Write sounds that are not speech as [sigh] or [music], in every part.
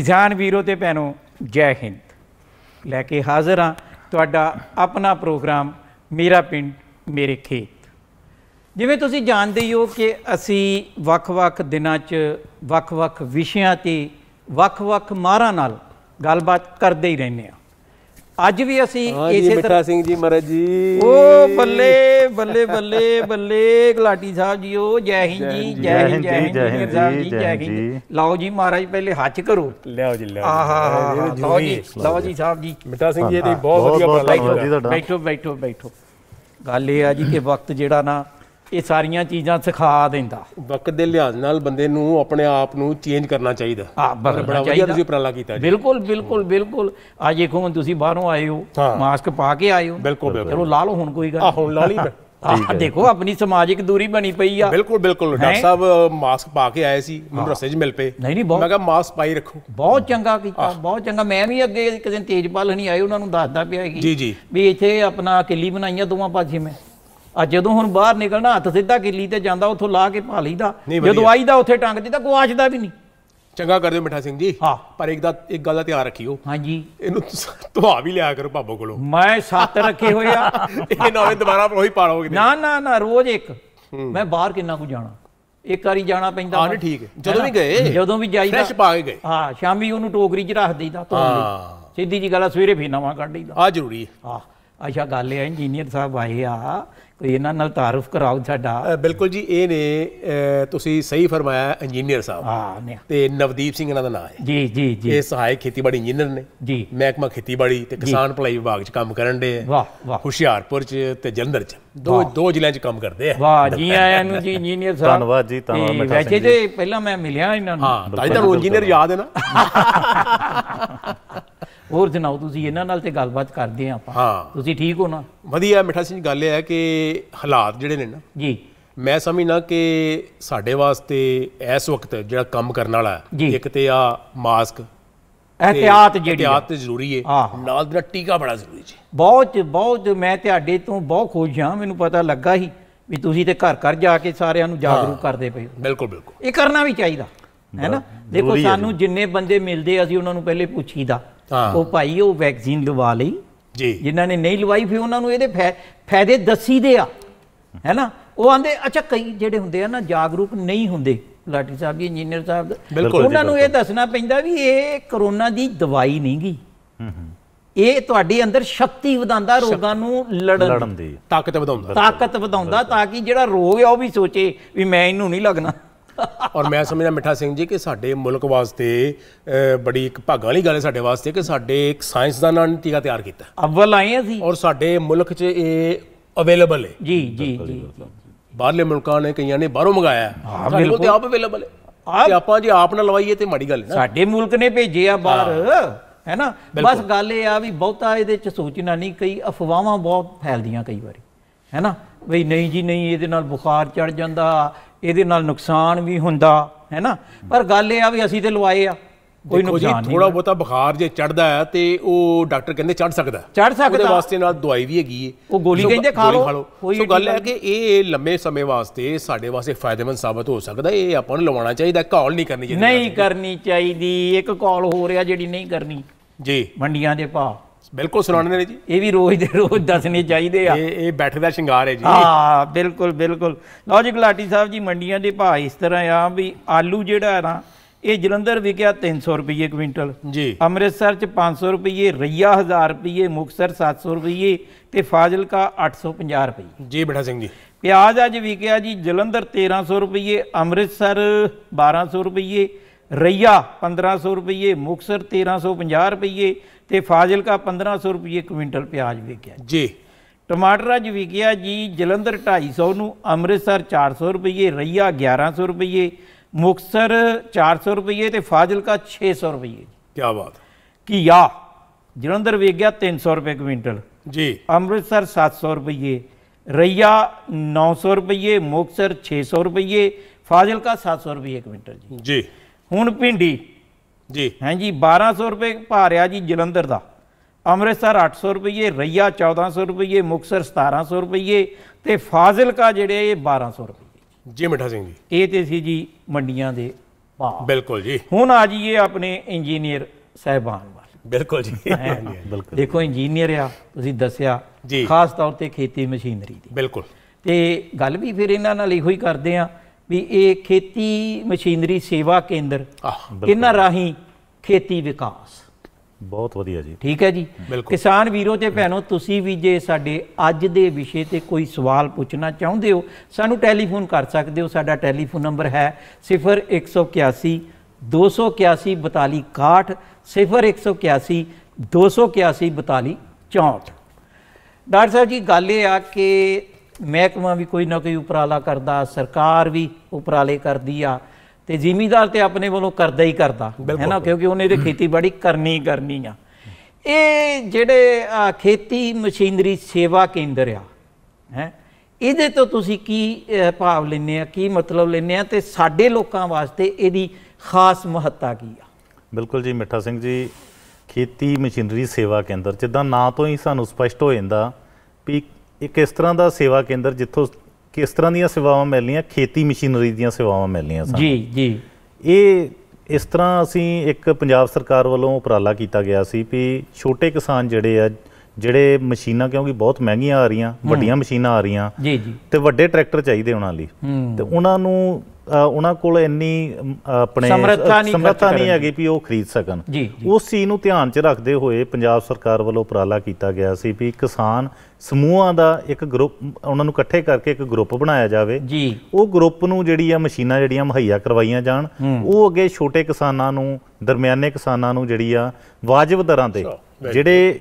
ਕਿਸਾਨ ਵੀਰੋ ਤੇ ਭੈਣੋ ਜੈ ਹਿੰਦ ਲੈ ਕੇ ਹਾਜ਼ਰ ਹਾਂ ਤੁਹਾਡਾ ਆਪਣਾ ਪ੍ਰੋਗਰਾਮ ਮੇਰਾ ਪਿੰਡ ਮੇਰੇ ਖੇਤ ਜਿਵੇਂ ਤੁਸੀਂ ਜਾਣਦੇ ਹੋ ਕਿ ਅਸੀਂ ਵੱਖ-ਵੱਖ ਦਿਨਾਂ 'ਚ ਵੱਖ-ਵੱਖ ਵਿਸ਼ਿਆਂ ਤੇ ਵੱਖ-ਵੱਖ ਮਾਰਾਂ ਨਾਲ ਗੱਲਬਾਤ ਕਰਦੇ ਹੀ ਰਹਿੰਦੇ ਹਾਂ ਅੱਜ ਵੀ ਅਸੀਂ ਇਸੇ ਤਰ੍ਹਾਂ ਮਿੱਠਾ ਸਿੰਘ ਜੀ ਮਹਾਰਾਜ ਜੀ ਓ ਬੱਲੇ ਬੱਲੇ ਬੱਲੇ ਬੱਲੇ ਗਲਾਟੀ ਸਾਹਿਬ ਜੀ ਓ ਜੈ ਹਿੰਦ ਜੀ ਜੈ ਹਿੰਦ ਜੈ ਹਿੰਦ ਜੀ ਜੈ ਹਿੰਦ ਲਓ ਜੀ ਮਹਾਰਾਜ ਪਹਿਲੇ ਹੱਥ ਕਰੋ ਲਿਓ ਜੀ ਲਿਓ ਆਹਾ ਲਓ ਜੀ ਲਓ ਜੀ ਸਾਹਿਬ ਜੀ ਮਿੱਠਾ ਸਿੰਘ ਜੀ ਦੀ ਬਹੁਤ ਵਧੀਆ ਬੋਲਾਈ ਬੈਠੋ ਬੈਠੋ ਬੈਠੋ ਗੱਲ ਇਹ ਆ ਜੀ ਕਿ ਵਕਤ ਜਿਹੜਾ ਨਾ ਇਹ ਸਾਰੀਆਂ ਚੀਜ਼ਾਂ ਸਿਖਾ ਦਿੰਦਾ ਵਕਤ ਦੇ ਲਿਹਾਜ਼ ਨਾਲ ਬੰਦੇ ਨੂੰ ਆਪਣੇ ਆਪ ਨੂੰ ਚੇਂਜ ਕਰਨਾ ਚਾਹੀਦਾ ਹਾਂ ਬੜਾ ਵਧੀਆ ਤੁਸੀਂ ਉਪਰਾਲਾ ਕੀਤਾ ਜੀ ਬਿਲਕੁਲ ਬਿਲਕੁਲ ਬਿਲਕੁਲ ਆ ਦੇਖੋ ਹੁਣ ਤੁਸੀਂ ਬਾਹਰੋਂ ਆਏ ਹੋ ਮਾਸਕ ਪਾ ਕੇ ਆਏ ਹੋ ਬਿਲਕੁਲ ਚਲੋ ਲਾ ਲਓ ਹੁਣ ਕੋਈ ਗੱਲ ਆ ਹੁਣ ਲਾ ਲਈ ਆ ਦੇਖੋ ਆਪਣੀ ਸਮਾਜਿਕ ਦੂਰੀ ਬਣੀ ਪਈ ਆ ਬਿਲਕੁਲ ਬਿਲਕੁਲ ਡਾਕਟਰ ਸਾਹਿਬ ਮਾਸਕ ਪਾ ਕੇ ਆਏ ਸੀ ਮੈਨੂੰ ਰਸਤੇ 'ਚ ਮਿਲ ਪਏ ਨਹੀਂ ਨਹੀਂ ਬਹੁਤ ਮੈਂ ਕਿਹਾ ਮਾਸਕ ਪਾਈ ਰੱਖੋ ਬਹੁਤ ਚੰਗਾ ਕੀਤਾ ਬਹੁਤ ਚੰਗਾ ਮੈਂ ਵੀ ਅੱਗੇ ਦਿਨ ਤੇਜਪਾਲ ਨਹੀਂ ਆਏ ਉਹਨਾਂ ਨੂੰ ਦੱਸਦਾ ਪਿਆ ਜੀ ਜੀ ਵੀ ਇੱਥੇ ਆਪਣਾ ਇਕੱਲੀ ਬਣਾਈਆਂ ਦੋਵਾਂ ਪਾਸੇ ਮੈਂ ਆ ਜਦੋਂ ਹੁਣ ਬਾਹਰ ਨਿਕਲਣਾ ਹੱਥ ਸਿੱਧਾ ਕਿੱਲੀ ਤੇ ਜਾਂਦਾ ਉੱਥੋਂ ਲਾ ਕੇ ਪਾ ਲਈਦਾ ਜਦੋਂ ਆਈਦਾ ਉੱਥੇ ਟੰਗ ਦਿੱਤਾ ਗਵਾਚਦਾ ਵੀ ਨਹੀਂ ਚੰਗਾ ਕਰ ਦਿਓ ਮਿੱਠਾ ਸਿੰਘ ਜੀ ਹਾਂ ਪਰ ਇੱਕ ਦਾ ਇੱਕ ਗੱਲ ਦਾ ਧਿਆਨ ਰੱਖਿਓ ਹਾਂਜੀ ਇਹਨੂੰ ਧਵਾ ਵੀ ਲਿਆ ਕਰੋ ਬਾਬੋ ਕੋਲੋਂ ਮੈਂ ਸੱਤ ਰੱਖੇ ਹੋਏ ਆ [laughs] ਇਹ ਨਵੇਂ ਦੁਬਾਰਾ ਉਹੀ ਪਾਲੋਗੇ ਨਾ ਨਾ ਨਾ ਰੋਜ਼ ਇੱਕ ਮੈਂ ਬਾਹਰ ਕਿੰਨਾ ਕੁ ਜਾਣਾ ਇੱਕ ਵਾਰੀ ਜਾਣਾ ਪੈਂਦਾ ਹਾਂ ਠੀਕ ਹੈ ਜਦੋਂ ਵੀ ਗਏ ਜਦੋਂ ਵੀ ਜਾਈਦਾ ਫਰੈਸ਼ ਪਾ ਕੇ ਗਏ ਹਾਂ ਸ਼ਾਮੀ ਉਹਨੂੰ ਟੋਕਰੀ 'ਚ ਰੱਖ ਦੇਈਦਾ ਤੋਂ ਸਿੱਧੀ ਜੀ ਗੱਲ ਸਵੇਰੇ ਫੇਰ ਨਵਾਂ ਕੱਢ ਲਈਦਾ ਆ ਜ਼ਰੂਰੀ ਹੈ ਹਾਂ ਅੱਛਾ ਗੱਲ ਇਹ ਇੰਜੀਨੀਅਰ ਸਾਹਿਬ ਆਏ ਆ ਤੇ ਇਹਨਾਂ ਨਾਲ ਤਾਰਫ ਕਰਾਓ ਸਾਡਾ ਬਿਲਕੁਲ ਜੀ ਇਹ ਨੇ ਤੁਸੀਂ ਸਹੀ ਫਰਮਾਇਆ ਇੰਜੀਨੀਅਰ ਸਾਹਿਬ ਹਾਂ ਤੇ ਨਵਦੀਪ ਸਿੰਘ ਇਹਨਾਂ ਦਾ ਨਾਮ ਹੈ ਜੀ ਜੀ ਜੀ ਇਹ ਸਹਾਇਕ ਖੇਤੀਬਾੜੀ ਇੰਜੀਨੀਅਰ ਨੇ ਜੀ ਮਹਿਕਮਾ ਖੇਤੀਬਾੜੀ ਤੇ ਕਿਸਾਨ ਭਲਾਈ ਵਿਭਾਗ 'ਚ ਕੰਮ ਕਰਨ ਦੇ ਵਾਹ ਵਾਹ ਹੁਸ਼ਿਆਰਪੁਰ 'ਚ ਤੇ ਜਲੰਧਰ 'ਚ ਦੋ ਦੋ ਜ਼ਿਲ੍ਹਿਆਂ 'ਚ ਕੰਮ ਕਰਦੇ ਆ ਵਾਹ ਜੀ ਆਇਆਂ ਨੂੰ ਜੀ ਇੰਜੀਨੀਅਰ [laughs] ਸਾਹਿਬ ਧੰਨਵਾਦ ਜੀ ਤਾਂ ਮੈਂ ਵੈਸੇ ਜੇ ਪਹਿਲਾਂ ਮੈਂ ਮਿਲਿਆ ਇਹਨਾਂ ਨੂੰ ਹਾਂ ਤਾਂ ਇਹਨਾਂ ਨੂੰ ਇੰਜੀਨੀਅਰ ਯਾਦ ਹੈ ਨਾ [laughs] ਹੋਰ ਜਨਾਬ ਤੁਸੀਂ ਇਹਨਾਂ ਨਾਲ ਤੇ ਗੱਲਬਾਤ ਕਰਦੇ ਆ ਆਪਾਂ ਤੁਸੀਂ ਠੀਕ ਹੋ ਨਾ ਵਧੀਆ ਮਿੱਠਾ ਸਿੰਘ ਗੱਲ ਇਹ ਹੈ ਕਿ ਹਾਲਾਤ ਜਿਹੜੇ ਨੇ ਨਾ ਜੀ ਮੈਂ ਸਮਝਣਾ ਕਿ ਸਾਡੇ ਵਾਸਤੇ ਇਸ ਵਕਤ ਜਿਹੜਾ ਕੰਮ ਕਰਨ ਵਾਲਾ ਇੱਕ ਤੇ ਆ ਮਾਸਕ ਇਹਤਿਆਤ ਜਿਹੜੀ ਇਹਤਿਆਤ ਤੇ ਜ਼ਰੂਰੀ ਹੈ ਨਾਲ ਦਾ ਟੀਕਾ ਬੜਾ ਜ਼ਰੂਰੀ ਜੀ ਬਹੁਤ ਬਹੁਤ ਮੈਂ ਤੁਹਾਡੇ ਤੋਂ ਬਹੁਤ ਖੁਸ਼ ਹਾਂ ਮੈਨੂੰ ਪਤਾ ਲੱਗਾ ਹੀ ਵੀ ਤੁਸੀਂ ਤੇ ਘਰ ਘਰ ਜਾ ਕੇ ਸਾਰਿਆਂ ਨੂੰ ਜਾਗਰੂਕ ਕਰਦੇ ਪਏ ਹੋ ਬਿਲਕੁਲ ਬਿਲਕੁਲ ਇਹ ਕਰਨਾ ਵੀ ਚਾਹੀਦਾ ਹੈ ਨਾ ਦੇਖੋ ਸਾਨੂੰ ਜਿੰਨੇ ਬੰਦੇ ਮਿਲਦੇ ਅਸੀਂ ਉਹਨਾਂ ਨੂੰ ਪਹਿਲੇ ਪੁੱਛੀਦਾ ਉਹ ਭਾਈ ਉਹ ਵੈਕਸੀਨ ਲਵਾ ਲਈ ਜੀ ਜਿਨ੍ਹਾਂ ਨੇ ਨਹੀਂ ਲਵਾਈ ਫਿਰ ਉਹਨਾਂ ਨੂੰ ਇਹਦੇ ਫਾਇਦੇ ਦੱਸੀਦੇ ਆ ਹੈ ਨਾ ਉਹ ਆਂਦੇ ਅੱਛਾ ਕਈ ਜਿਹੜੇ ਹੁੰਦੇ ਆ ਨਾ ਜਾਗਰੂਕ ਨਹੀਂ ਹੁੰਦੇ ਲਾਟੀ ਸਾਹਿਬ ਜੀ ਇੰਜੀਨੀਅਰ ਸਾਹਿਬ ਉਹਨਾਂ ਨੂੰ ਇਹ ਦੱਸਣਾ ਪੈਂਦਾ ਵੀ ਇਹ ਕਰੋਨਾ ਦੀ ਦਵਾਈ ਨਹੀਂ ਗਈ ਇਹ ਤੁਹਾਡੇ ਅੰਦਰ ਸ਼ਕਤੀ ਵਧਾਉਂਦਾ ਰੋਗਾਂ ਨੂੰ ਲੜਨ ਦੀ ਤਾਕਤ ਵਧਾਉਂਦਾ ਤਾਕਤ ਵਧਾਉਂਦਾ ਤਾਂ ਕਿ ਜਿਹੜਾ ਰੋਗ ਆ ਉਹ ਵੀ ਸੋਚੇ ਵੀ ਮੈਂ ਇਹਨੂੰ ਨਹੀਂ ਲੱਗਣਾ ਔਰ ਮੈਂ ਸਮਝਦਾ ਮਿੱਠਾ ਸਿੰਘ ਜੀ ਕਿ ਸਾਡੇ ਮੁਲਕ ਵਾਸਤੇ ਬੜੀ ਇੱਕ ਭਾਗਾਂ ਵਾਲੀ ਗੱਲ ਹੈ ਸਾਡੇ ਵਾਸਤੇ ਕਿ ਸਾਡੇ ਇੱਕ ਦਾ ਨੇ ਨੀਤੀਗਾ ਤਿਆਰ ਕੀਤਾ ਅਵਲ ਆਏ ਸੀ ਔਰ ਸਾਡੇ ਮੁਲਕ 'ਚ ਇਹ ਅਵੇਲੇਬਲ ਹੈ ਜੀ ਜੀ ਜੀ ਬਾਹਰਲੇ ਮੁਲਕਾਂ ਨੇ ਕਈਆਂ ਨੇ ਬਾਹਰੋਂ ਮੰਗਾਇਆ ਸਾਡੇ ਕੋਲ ਤੇ ਆਪ ਅਵੇਲੇਬਲ ਹੈ ਤੇ ਆਪਾਂ ਜੇ ਆਪ ਨਾਲ ਲਵਾਈਏ ਤੇ ਮਾੜੀ ਗੱਲ ਹੈ ਨਾ ਸਾਡੇ ਮੁਲਕ ਨੇ ਭੇਜੇ ਆ ਬਾਹਰ ਹੈ ਨਾ ਬਸ ਗੱਲ ਇਹ ਆ ਵੀ ਬਹੁਤਾ ਇਹਦੇ ਚ ਸੋਚਣਾ ਨਹੀਂ ਕਈ ਅਫਵਾਹਾਂ ਬਹੁਤ ਫੈਲਦੀਆਂ ਕਈ ਵਾਰੀ ਹੈ ਨਾ ਵੀ ਨਹੀਂ ਜੀ ਨਹੀਂ ਇਹਦੇ ਨਾਲ ਬੁਖਾਰ ਚੜ ਜਾਂਦਾ ਇਹਦੇ ਨਾਲ ਨੁਕਸਾਨ ਵੀ ਹੁੰਦਾ ਹੈ ਨਾ ਪਰ ਗੱਲ ਇਹ ਆ ਵੀ ਅਸੀਂ ਤੇ ਲਵਾਏ ਆ ਕੋਈ ਨੁਕਸਾਨ ਨਹੀਂ ਥੋੜਾ ਬੋਤਾ ਬੁਖਾਰ ਜੇ ਚੜਦਾ ਹੈ ਤੇ ਉਹ ਡਾਕਟਰ ਕਹਿੰਦੇ ਚੜ ਸਕਦਾ ਚੜ ਸਕਦਾ ਉਹਦੇ ਵਾਸਤੇ ਨਾਲ ਦਵਾਈ ਵੀ ਹੈਗੀ ਹੈ ਉਹ ਗੋਲੀ ਕਹਿੰਦੇ ਖਾ ਲਓ ਸੋ ਗੱਲ ਹੈ ਕਿ ਇਹ ਲੰਮੇ ਸਮੇਂ ਵਾਸਤੇ ਸਾਡੇ ਵਾਸਤੇ ਫਾਇਦੇਮੰਦ ਸਾਬਤ ਹੋ ਸਕਦਾ ਇਹ ਆਪਾਂ ਨੂੰ ਲਵਾਉਣਾ ਚਾਹੀਦਾ ਕਾਲ ਨਹੀਂ ਕਰਨੀ ਚਾਹੀਦੀ ਨਹੀਂ ਕਰਨੀ ਚਾਹੀਦੀ ਇੱਕ ਕਾਲ ਹੋ ਰਿਹਾ ਜਿਹੜੀ ਨਹੀਂ ਕਰਨੀ ਜੀ ਮੰਡੀਆਂ ਦੇ ਭਾਅ ਬਿਲਕੁਲ ਸੁਣਾਉਣੇ ਨੇ ਜੀ ਇਹ ਵੀ ਰੋਜ਼ ਦੇ ਰੋਜ਼ ਦੱਸਣੇ ਚਾਹੀਦੇ ਆ ਇਹ ਇਹ ਬੈਠੇ ਦਾ ਸ਼ਿੰਗਾਰ ਹੈ ਜੀ ਹਾਂ ਬਿਲਕੁਲ ਬਿਲਕੁਲ ਲਓ ਜੀ ਗੁਲਾਟੀ ਸਾਹਿਬ ਜੀ ਮੰਡੀਆਂ ਦੇ ਭਾਅ ਇਸ ਤਰ੍ਹਾਂ ਆ ਵੀ ਆਲੂ ਜਿਹੜਾ ਨਾ ਇਹ ਜਲੰਧਰ ਵਿਕਿਆ 300 ਰੁਪਏ ਕੁਇੰਟਲ ਜੀ ਅੰਮ੍ਰਿਤਸਰ ਚ 500 ਰੁਪਏ ਰਈਆ 1000 ਰੁਪਏ ਮੁਕਸਰ 700 ਰੁਪਏ ਤੇ ਫਾਜ਼ਿਲਕਾ 850 ਰੁਪਏ ਜੀ ਬੜਾ ਸਿੰਘ ਜੀ ਪਿਆਜ਼ ਅੱਜ ਵਿਕਿਆ ਜੀ ਜਲੰਧਰ 1300 ਰੁਪਏ ਅੰਮ੍ਰਿਤਸਰ 1200 ਰੁਪਏ ਰਈਆ 1500 ਰੁਪਏ ਮੁਕਸਰ 1350 ਰੁਪਏ ਤੇ ਫਾਜ਼ਿਲਕਾ 1500 ਰੁਪਏ ਕੁਇੰਟਲ ਪਿਆਜ਼ ਵਿਕਿਆ ਜੀ ਟਮਾਟਰ ਅੱਜ ਵਿਕਿਆ ਜੀ ਜਲੰਧਰ 250 ਨੂੰ ਅੰਮ੍ਰਿਤਸਰ 400 ਰੁਪਏ ਰਈਆ 1100 ਰੁਪਏ ਮੁਕਸਰ 400 ਰੁਪਏ ਤੇ ਫਾਜ਼ਿਲਕਾ 600 ਰੁਪਏ ਕੀ ਬਾਤ ਕੀ ਆ ਜਲੰਧਰ ਵਿਕਿਆ 300 ਰੁਪਏ ਕੁਇੰਟਲ ਜੀ ਅੰਮ੍ਰਿਤਸਰ 700 ਰੁਪਏ ਰਈਆ 900 ਰੁਪਏ ਮੁਕਸਰ 600 ਰੁਪਏ ਫਾਜ਼ਿਲਕਾ 700 ਰੁਪਏ ਕੁਇੰਟਲ ਜੀ ਜੀ ਹੁਣ ਭਿੰਡੀ ਜੀ ਹੈ ਜੀ 1200 ਰੁਪਏ ਭਾ ਰਿਆ ਜੀ ਜਲੰਧਰ ਦਾ ਅੰਮ੍ਰਿਤਸਰ 800 ਰੁਪਏ ਰਈਆ 1400 ਰੁਪਏ ਮੁਕਸਰ 1700 ਰੁਪਏ ਤੇ ਫਾਜ਼ਿਲਕਾ ਜਿਹੜੇ ਇਹ 1200 ਰੁਪਏ ਜੀ ਮਿੱਠਾ ਸਿੰਘ ਜੀ ਇਹ ਤੇ ਸੀ ਜੀ ਮੰਡੀਆਂ ਦੇ ਭਾ ਬਿਲਕੁਲ ਜੀ ਹੁਣ ਆ ਜੀਏ ਆਪਣੇ ਇੰਜੀਨੀਅਰ ਸਹਿਬਾਨ ਬਿਲਕੁਲ ਜੀ ਬਿਲਕੁਲ ਦੇਖੋ ਇੰਜੀਨੀਅਰ ਆ ਤੁਸੀਂ ਦੱਸਿਆ ਖਾਸ ਤੌਰ ਤੇ ਖੇਤੀ ਮਸ਼ੀਨਰੀ ਦੀ ਬਿਲਕੁਲ ਤੇ ਗੱਲ ਵੀ ਫਿਰ ਇਹਨਾਂ ਨਾਲ ਇਹੋ ਹੀ ਕਰਦੇ ਆ ਵੀ ਇਹ ਖੇਤੀ ਮਸ਼ੀਨਰੀ ਸੇਵਾ ਕੇਂਦਰ ਇਹਨਾਂ ਰਾਹੀਂ ਖੇਤੀ ਵਿਕਾਸ ਬਹੁਤ ਵਧੀਆ ਜੀ ਠੀਕ ਹੈ ਜੀ ਕਿਸਾਨ ਵੀਰੋ ਤੇ ਭੈਣੋ ਤੁਸੀਂ ਵੀ ਜੇ ਸਾਡੇ ਅੱਜ ਦੇ ਵਿਸ਼ੇ ਤੇ ਕੋਈ ਸਵਾਲ ਪੁੱਛਣਾ ਚਾਹੁੰਦੇ ਹੋ ਸਾਨੂੰ ਟੈਲੀਫੋਨ ਕਰ ਸਕਦੇ ਹੋ ਸਾਡਾ ਟੈਲੀਫੋਨ ਨੰਬਰ ਹੈ 0181 281 4261 0181 ਡਾਕਟਰ ਸਾਹਿਬ ਜੀ ਗੱਲ ਇਹ ਆ ਕਿ ਮਹਿਕਮਾ ਵੀ ਕੋਈ ਨਾ ਕੋਈ ਉਪਰਾਲਾ ਕਰਦਾ ਸਰਕਾਰ ਵੀ ਉਪਰਾਲੇ ਕਰਦੀ ਆ ਤੇ ਜ਼ਿਮੀਦਾਰ ਤੇ ਆਪਣੇ ਵੱਲੋਂ ਕਰਦਾ ਹੀ ਕਰਦਾ ਹੈ ਨਾ ਕਿਉਂਕਿ ਉਹਨੇ ਤੇ ਖੇਤੀਬਾੜੀ ਕਰਨੀ ਕਰਨੀ ਆ ਇਹ ਜਿਹੜੇ ਖੇਤੀ ਮਸ਼ੀਨਰੀ ਸੇਵਾ ਕੇਂਦਰ ਆ ਹੈ ਇਹਦੇ ਤੋਂ ਤੁਸੀਂ ਕੀ ਭਾਵ ਲੈਨੇ ਆ ਕੀ ਮਤਲਬ ਲੈਨੇ ਆ ਤੇ ਸਾਡੇ ਲੋਕਾਂ ਵਾਸਤੇ ਇਹਦੀ ਖਾਸ ਮਹੱਤਤਾ ਕੀ ਆ ਬਿਲਕੁਲ ਜੀ ਮਿੱਠਾ ਸਿੰਘ ਜੀ ਖੇਤੀ ਮਸ਼ੀਨਰੀ ਸੇਵਾ ਕੇਂਦਰ ਜਿੱਦਾਂ ਨਾਂ ਤੋਂ ਹੀ ਸਾਨੂੰ ਸਪਸ਼ਟ ਹੋ ਜਾਂਦਾ ਵੀ ਇਹ ਕਿਸ ਤਰ੍ਹਾਂ ਦਾ ਸੇਵਾ ਕੇਂਦਰ ਜਿੱਥੋਂ ਕਿਸ ਤਰ੍ਹਾਂ ਦੀਆਂ ਸੇਵਾਵਾਂ ਮਿਲਣੀਆਂ ਖੇਤੀ ਮਸ਼ੀਨਰੀ ਦੀਆਂ ਸੇਵਾਵਾਂ ਮਿਲਣੀਆਂ ਸਨ ਜੀ ਜੀ ਇਹ ਇਸ ਤਰ੍ਹਾਂ ਅਸੀਂ ਇੱਕ ਪੰਜਾਬ ਸਰਕਾਰ ਵੱਲੋਂ ਉਪਰਾਲਾ ਕੀਤਾ ਗਿਆ ਸੀ ਵੀ ਛੋਟੇ ਕਿਸਾਨ ਜਿਹੜੇ ਆ ਜਿਹੜੇ ਮਸ਼ੀਨਾਂ ਕਿਉਂਕਿ ਬਹੁਤ ਮਹਿੰਗੀਆਂ ਆ ਰਹੀਆਂ ਵੱਡੀਆਂ ਮਸ਼ੀਨਾਂ ਆ ਰਹੀਆਂ ਜੀ ਜੀ ਤੇ ਵੱਡੇ ਟਰੈਕਟਰ ਚਾਹੀਦੇ ਉਹਨਾਂ ਲਈ ਤੇ ਉਹਨਾਂ ਨੂੰ ਉਹਨਾਂ ਕੋਲ ਇੰਨੀ ਆਪਣੇ ਸਮਰੱਥਾ ਨਹੀਂ ਹੈਗੀ ਵੀ ਉਹ ਖਰੀਦ ਸਕਣ ਉਸ ਚੀਜ਼ ਨੂੰ ਧਿਆਨ 'ਚ ਰੱਖਦੇ ਹੋਏ ਪੰਜਾਬ ਸਰਕਾਰ ਵੱਲੋਂ ਉਪਰਾਲਾ ਕੀਤਾ ਗਿਆ ਸੀ ਵੀ ਕਿਸਾਨ ਸਮੂਹਾਂ ਦਾ ਇੱਕ ਗਰੁੱਪ ਉਹਨਾਂ ਨੂੰ ਇਕੱਠੇ ਕਰਕੇ ਇੱਕ ਗਰੁੱਪ ਬਣਾਇਆ ਜਾਵੇ ਜੀ ਉਹ ਗਰੁੱਪ ਨੂੰ ਜਿਹੜੀ ਆ ਮਸ਼ੀਨਾਂ ਜਿਹੜੀਆਂ ਮੁਹੱਈਆ ਕਰਵਾਈਆਂ ਜਾਣ ਉਹ ਅੱਗੇ ਛੋਟੇ ਕਿਸਾਨਾਂ ਨੂੰ ਦਰਮਿਆਨੇ ਕਿਸਾਨਾਂ ਨੂੰ ਜਿਹੜੀ ਆ ਵਾਜਬ ਦਰਾਂ ਤੇ ਜਿਹੜੇ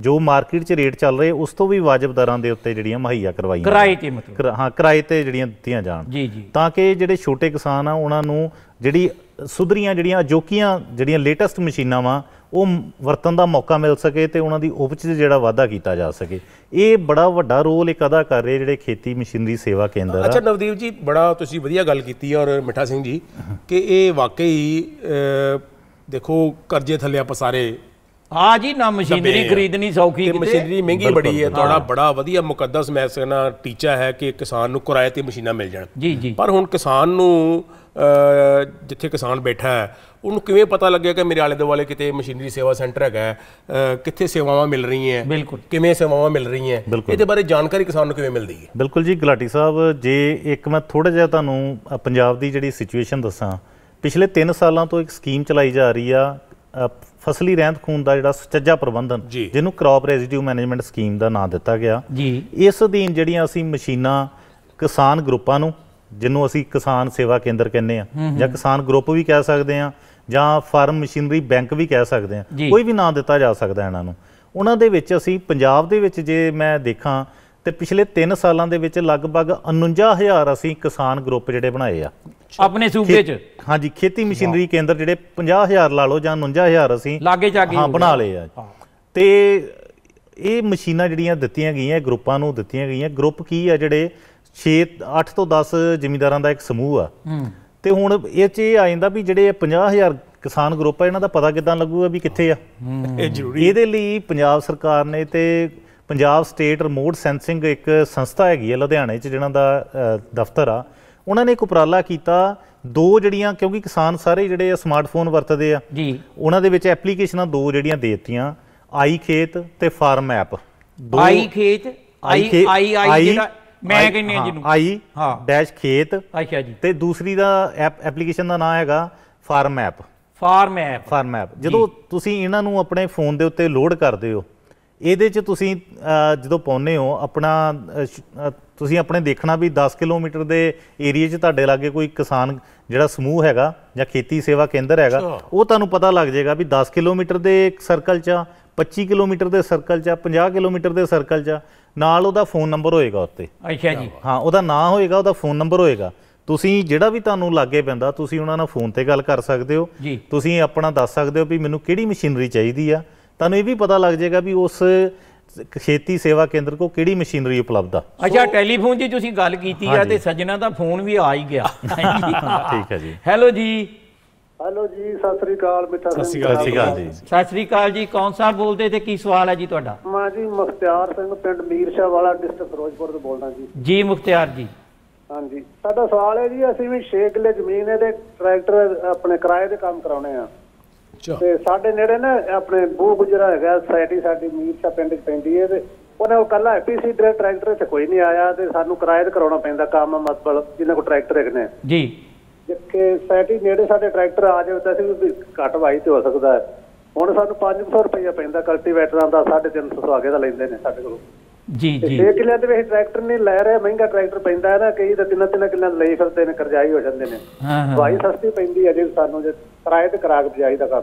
ਜੋ ਮਾਰਕੀਟ 'ਚ ਰੇਟ ਚੱਲ ਰਹੇ ਉਸ ਤੋਂ ਵੀ ਵਾਜਬ ਦਰਾਂ ਦੇ ਉੱਤੇ ਜਿਹੜੀਆਂ ਮਹਈਆ ਕਰਵਾਈਆਂ ਕਿਰਾਏ ਤੇ ਮਤਲਬ ਹਾਂ ਕਿਰਾਏ ਤੇ ਜਿਹੜੀਆਂ ਦਿੱਤੀਆਂ ਜਾਣ ਤਾਂ ਕਿ ਜਿਹੜੇ ਛੋਟੇ ਕਿਸਾਨ ਆ ਉਹਨਾਂ ਨੂੰ ਜਿਹੜੀ ਸੁਧਰੀਆਂ ਜਿਹੜੀਆਂ ਅਜੋਕੀਆਂ ਜਿਹੜੀਆਂ ਲੇਟੈਸਟ ਮਸ਼ੀਨਾਂ ਵਾ ਉਹ ਵਰਤਨ ਦਾ ਮੌਕਾ ਮਿਲ ਸਕੇ ਤੇ ਉਹਨਾਂ ਦੀ ਉਪਜ ਜਿਹੜਾ ਵਾਧਾ ਕੀਤਾ ਜਾ ਸਕੇ ਇਹ ਬੜਾ ਵੱਡਾ ਰੋਲ ਇੱਕ ਅਦਾ ਕਰ ਰਹੇ ਜਿਹੜੇ ਖੇਤੀ ਮਸ਼ੀਨਰੀ ਸੇਵਾ ਕੇਂਦਰ ਅੱਛਾ ਨਵਦੀਪ ਜੀ ਬੜਾ ਤੁਸੀਂ ਵਧੀਆ ਗੱਲ ਕੀਤੀ ਔਰ ਮਿੱਠਾ ਸਿੰਘ ਜੀ ਕਿ ਇਹ ਵਾਕਈ ਦੇਖੋ ਕਰਜ਼ੇ ਥੱਲੇ ਆਪਾਂ ਸਾਰੇ ਹਾਂ ਜੀ ਨਾ ਮਸ਼ੀਨਰੀ ਖਰੀਦਣੀ ਸੌਖੀ ਕਿਤੇ ਮਸ਼ੀਨਰੀ ਮਹਿੰਗੀ ਬੜੀ ਹੈ ਤੁਹਾਡਾ ਬੜਾ ਵਧੀਆ ਮੁਕੱਦਸ ਮੈਸੇਜ ਨਾ ਟੀਚਾ ਹੈ ਕਿ ਕਿਸਾਨ ਨੂੰ ਕਿਰਾਏ ਤੇ ਮਸ਼ੀਨਾਂ ਮਿਲ ਜਾਣ ਜੀ ਜੀ ਪਰ ਹੁਣ ਕਿਸਾਨ ਨੂੰ ਜਿੱਥੇ ਕਿਸਾਨ ਬੈਠਾ ਹੈ ਉਹਨੂੰ ਕਿਵੇਂ ਪਤਾ ਲੱਗਿਆ ਕਿ ਮੇਰੇ ਆਲੇ ਦੁਆਲੇ ਕਿਤੇ ਮਸ਼ੀਨਰੀ ਸੇਵਾ ਸੈਂਟਰ ਹੈਗਾ ਕਿੱਥੇ ਸੇਵਾਵਾਂ ਮਿਲ ਰਹੀਆਂ ਬਿਲਕੁਲ ਕਿਵੇਂ ਸੇਵਾਵਾਂ ਮਿਲ ਰਹੀਆਂ ਇਹਦੇ ਬਾਰੇ ਜਾਣਕਾਰੀ ਕਿਸਾਨ ਨੂੰ ਕਿਵੇਂ ਮਿਲਦੀ ਹੈ ਬਿਲਕੁਲ ਜੀ ਗਲਾਟੀ ਸਾਹਿਬ ਜੇ ਇੱਕ ਮੈਂ ਥੋੜਾ ਜਿਹਾ ਤੁਹਾਨੂੰ ਪੰਜਾਬ ਦੀ ਜਿਹੜੀ ਸਿਚੁਏਸ਼ਨ ਦੱਸਾਂ ਪਿਛਲੇ 3 ਸਾਲਾਂ ਤੋਂ ਇੱਕ ਸਕੀਮ ਚਲਾਈ ਜਾ ਰਹੀ ਆ ਫਸਲੀ ਰਹਿੰਦ ਖੂਨ ਦਾ ਜਿਹੜਾ ਸੱਚਾ ਪ੍ਰਬੰਧਨ ਜਿਹਨੂੰ ਕ੍ਰੌਪ ਰੈਜ਼ਿਡਿਊ ਮੈਨੇਜਮੈਂਟ ਸਕੀਮ ਦਾ ਨਾਮ ਦਿੱਤਾ ਗਿਆ ਜੀ ਇਸ ਅਧੀਨ ਜਿਹੜੀਆਂ ਅਸੀਂ ਮਸ਼ੀਨਾਂ ਕਿਸਾਨ ਗਰੁੱਪਾਂ ਨੂੰ ਜਿਹਨੂੰ ਅਸੀਂ ਕਿਸਾਨ ਸੇਵਾ ਕੇਂਦਰ ਕਹਿੰਦੇ ਆ ਜਾਂ ਕਿਸਾਨ ਗਰੁੱਪ ਵੀ ਕਹਿ ਸਕਦੇ ਆ ਜਾਂ ਫਾਰਮ ਮਸ਼ੀਨਰੀ ਬੈਂਕ ਵੀ ਕਹਿ ਸਕਦੇ ਆ ਕੋਈ ਵੀ ਨਾਮ ਦਿੱਤਾ ਜਾ ਸਕਦਾ ਇਹਨਾਂ ਨੂੰ ਉਹਨਾਂ ਦੇ ਵਿੱਚ ਅਸੀਂ ਪੰਜਾਬ ਦੇ ਵਿੱਚ ਜੇ ਮੈਂ ਦੇਖਾਂ ਤੇ ਪਿਛਲੇ 3 ਸਾਲਾਂ ਦੇ ਵਿੱਚ ਲਗਭਗ 49000 ਅਸੀਂ ਕਿਸਾਨ ਗਰੁੱਪ ਜਿਹੜੇ ਬਣਾਏ ਆ ਆਪਣੇ ਸੂਬੇ 'ਚ ਹਾਂਜੀ ਖੇਤੀ ਮਸ਼ੀਨਰੀ ਕੇਂਦਰ ਜਿਹੜੇ 50000 ਲਾ ਲਓ ਜਾਂ 59000 ਅਸੀਂ ਲਾਗੇ ਚਾਗੇ ਹਾਂ ਬਣਾ ਲਏ ਆ ਤੇ ਇਹ ਮਸ਼ੀਨਾਂ ਜਿਹੜੀਆਂ ਦਿੱਤੀਆਂ ਗਈਆਂ ਗਰੁੱਪਾਂ ਨੂੰ ਦਿੱਤੀਆਂ ਗਈਆਂ ਗਰੁੱਪ ਕੀ ਆ ਜਿਹੜੇ 6 8 ਤੋਂ 10 ਜ਼ਿਮੀਂਦਾਰਾਂ ਦਾ ਇੱਕ ਸਮੂਹ ਆ ਤੇ ਹੁਣ ਇਹ ਚ ਇਹ ਆ ਜਾਂਦਾ ਵੀ ਜਿਹੜੇ 50000 ਕਿਸਾਨ ਗਰੁੱਪ ਆ ਇਹਨਾਂ ਦਾ ਪਤਾ ਕਿਦਾਂ ਲੱਗੂਗਾ ਵੀ ਕਿੱਥੇ ਆ ਇਹ ਜ਼ਰੂਰੀ ਇਹਦੇ ਲਈ ਪੰਜਾਬ ਸਰਕਾਰ ਨੇ ਤੇ ਪੰਜਾਬ ਸਟੇਟ ਰਿਮੋਟ ਸੈਂਸਿੰਗ ਇੱਕ ਸੰਸਥਾ ਹੈਗੀ ਹੈ ਲੁਧਿਆਣੇ 'ਚ ਜਿਹਨਾਂ ਦਾ ਦਫ਼ਤਰ ਆ ਉਹਨਾਂ ਨੇ ਇੱਕ ਉਪਰਾਲਾ ਕੀਤਾ ਦੋ ਜਿਹੜੀਆਂ ਕਿਉਂਕਿ ਕਿਸਾਨ ਸਾਰੇ ਜਿਹੜੇ ਸਮਾਰਟਫੋਨ ਵਰਤਦੇ ਆ ਜੀ ਉਹਨਾਂ ਦੇ ਵਿੱਚ ਐਪਲੀਕੇਸ਼ਨਾਂ ਦੋ ਜਿਹੜੀਆਂ ਦੇ ਦਿੱਤੀਆਂ ਆਈ ਖੇਤ ਤੇ ਫਾਰਮ ਐਪ ਆਈ ਖੇਤ ਆਈ ਆਈ ਆਈ ਮੈਂ ਕਹਿੰਨੀ ਆ ਜਿਹਨੂੰ ਆਈ ਹਾਂ ਡੈਸ਼ ਖੇਤ ਅੱਛਾ ਜੀ ਤੇ ਦੂਸਰੀ ਦਾ ਐਪ ਐਪਲੀਕੇਸ਼ਨ ਦਾ ਨਾਮ ਹੈਗਾ farm app farm app farm app ਜਦੋਂ ਤੁਸੀਂ ਇਹਨਾਂ ਨੂੰ ਆਪਣੇ ਫੋਨ ਦੇ ਉੱਤੇ ਲੋਡ ਕਰਦੇ ਹੋ ਇਹਦੇ 'ਚ ਤੁਸੀਂ ਜਦੋਂ ਪਾਉਨੇ ਹੋ ਆਪਣਾ ਤੁਸੀਂ ਆਪਣੇ ਦੇਖਣਾ ਵੀ 10 ਕਿਲੋਮੀਟਰ ਦੇ ਏਰੀਆ 'ਚ ਤੁਹਾਡੇ ਲਾਗੇ ਕੋਈ ਕਿਸਾਨ ਜਿਹੜਾ ਸਮੂਹ ਹੈਗਾ ਜਾਂ ਖੇਤੀ ਸੇਵਾ ਕੇਂਦਰ ਹੈਗਾ ਉਹ ਤੁਹਾਨੂੰ ਪਤਾ ਲੱਗ ਜਾਏਗਾ ਵੀ 10 ਕਿਲੋਮੀਟਰ ਦੇ ਸਰਕਲ 'ਚ 25 ਕਿਲੋਮੀਟਰ ਦੇ ਸਰਕਲ 'ਚ 50 ਕਿਲੋਮੀਟਰ ਦੇ ਸਰਕਲ 'ਚ ਨਾਲ ਉਹਦਾ ਫੋਨ ਨੰਬਰ ਹੋਏਗਾ ਉੱਤੇ ਅੱਛਾ ਜੀ ਹਾਂ ਉਹਦਾ ਨਾਂ ਹੋਏਗਾ ਉਹਦਾ ਫੋਨ ਨੰਬਰ ਹੋਏਗਾ ਤੁਸੀਂ ਜਿਹੜਾ ਵੀ ਤੁਹਾਨੂੰ ਲੱਗੇ ਪੈਂਦਾ ਤੁਸੀਂ ਉਹਨਾਂ ਨਾਲ ਫੋਨ ਤੇ ਗੱਲ ਕਰ ਸਕਦੇ ਹੋ ਤੁਸੀਂ ਆਪਣਾ ਦੱਸ ਸਕਦੇ ਹੋ ਵੀ ਮੈਨੂੰ ਕਿਹੜੀ ਮਸ਼ੀਨਰੀ ਚਾਹੀਦੀ ਆ ਤੁਹਾਨੂੰ ਇਹ ਵੀ ਪਤਾ ਲੱਗ ਜਾਏਗਾ ਵੀ ਉਸ ਖੇਤੀ ਸੇਵਾ ਕੇਂਦਰ ਕੋ ਕਿਹੜੀ ਮਸ਼ੀਨਰੀ ਉਪਲਬਧ ਆ ਅੱਛਾ ਟੈਲੀਫੋਨ ਜੀ ਤੁਸੀਂ ਗੱਲ ਕੀਤੀ ਆ ਤੇ ਸੱਜਣਾ ਦਾ ਫੋਨ ਵੀ ਆ ਹੀ ਗਿਆ ਠੀਕ ਹੈ ਜੀ ਹੈਲੋ ਜੀ ਹੈਲੋ ਜੀ ਸਤਿ ਸ੍ਰੀ ਅਕਾਲ ਮਿੱਠਾ ਸਤਿ ਸ੍ਰੀ ਅਕਾਲ ਜੀ ਸਤਿ ਸ੍ਰੀ ਅਕਾਲ ਜੀ ਕੌਣ ਸਾਹਿਬ ਬੋਲਦੇ ਤੇ ਕੀ ਸਵਾਲ ਹੈ ਜੀ ਤੁਹਾਡਾ ਮੈਂ ਜੀ ਮੁਖਤਿਆਰ ਸਿੰਘ ਪਿੰਡ ਮੀਰਸ਼ਾ ਵਾਲਾ ਡਿਸਟ੍ਰਿਕਟ ਫਿਰੋਜ਼ਪੁਰ ਤੋਂ ਬੋਲਦਾ ਜੀ ਜੀ ਮੁਖਤਿਆਰ ਜੀ ਹਾਂਜੀ ਸਾਡਾ ਸਵਾਲ ਹੈ ਜੀ ਅਸੀਂ ਵੀ 6 ਕਿੱਲੇ ਜ਼ਮੀਨ ਹੈ ਤੇ ਟਰੈਕਟਰ ਆਪਣੇ ਕਿਰਾਏ ਤੇ ਕੰਮ ਕਰਾਉਣੇ ਆ ਤੇ ਸਾਡੇ ਨੇੜੇ ਨਾ ਆਪਣੇ ਬੂ ਗੁਜਰਾ ਹੈਗਾ ਸੋਸਾਇਟੀ ਸਾਡੀ ਮੀਰਸ਼ਾ ਪਿੰਡ ਚ ਪੈਂਦੀ ਹੈ ਤੇ ਉਹਨੇ ਉਹ ਕੱਲਾ ਐਪੀਸੀ ਦੇ ਟਰੈਕਟਰ ਤੇ ਕੋਈ ਨਹੀਂ ਆਇਆ ਤੇ ਸਾਨੂੰ ਕਿਰਾਇਆ ਤੇ ਕਰਾਉਣਾ ਪੈਂਦਾ ਕੰਮ ਮਤਲਬ ਜਿੰਨਾ ਕੋ ਟਰੈਕਟਰ ਹੈਗੇ ਨੇ ਜੀ ਜਿੱਥੇ ਸੋਸਾਇਟੀ ਨੇੜੇ ਸਾਡੇ ਟਰੈਕਟਰ ਆ ਜਾਵੇ ਤਾਂ ਅਸੀਂ ਘਟ ਵਾਈ ਤੇ ਹੋ ਸਕਦਾ ਹੈ ਹੁਣ ਸਾਨੂੰ 500 ਰੁਪਏ ਪੈਂਦਾ ਕਲਟੀਵੇਟਰਾਂ ਦਾ 350 ਸੁਹਾਗੇ ਦਾ ਲੈਂਦੇ ਨੇ ਸਾਡੇ ਕੋਲ ਜੀ ਜੀ ਇਹ ਕਿੱਲਿਆਂ ਦੇ ਵਿੱਚ ਟਰੈਕਟਰ ਨਹੀਂ ਲੈ ਰਿਹਾ ਮਹਿੰਗਾ ਟਰੈਕਟਰ ਪੈਂਦਾ ਹੈ ਨਾ ਕਈ ਤਾਂ ਤਿੰਨ ਤਿੰਨ ਕਿੱਲਿਆਂ ਲਈ ਫਿਰਦੇ ਨੇ ਕਰਜ਼ਾਈ ਹੋ ਜਾਂਦੇ ਨੇ ਹਾਂ ਹਾਂ ਦਵਾਈ ਸਸਤੀ ਪੈਂਦੀ ਹੈ ਜੇ ਸਾਨੂੰ ਜੇ ਕਿਰਾਏ ਤੇ ਕਰਾਕ ਬਜਾਈ ਦਾ ਕਰ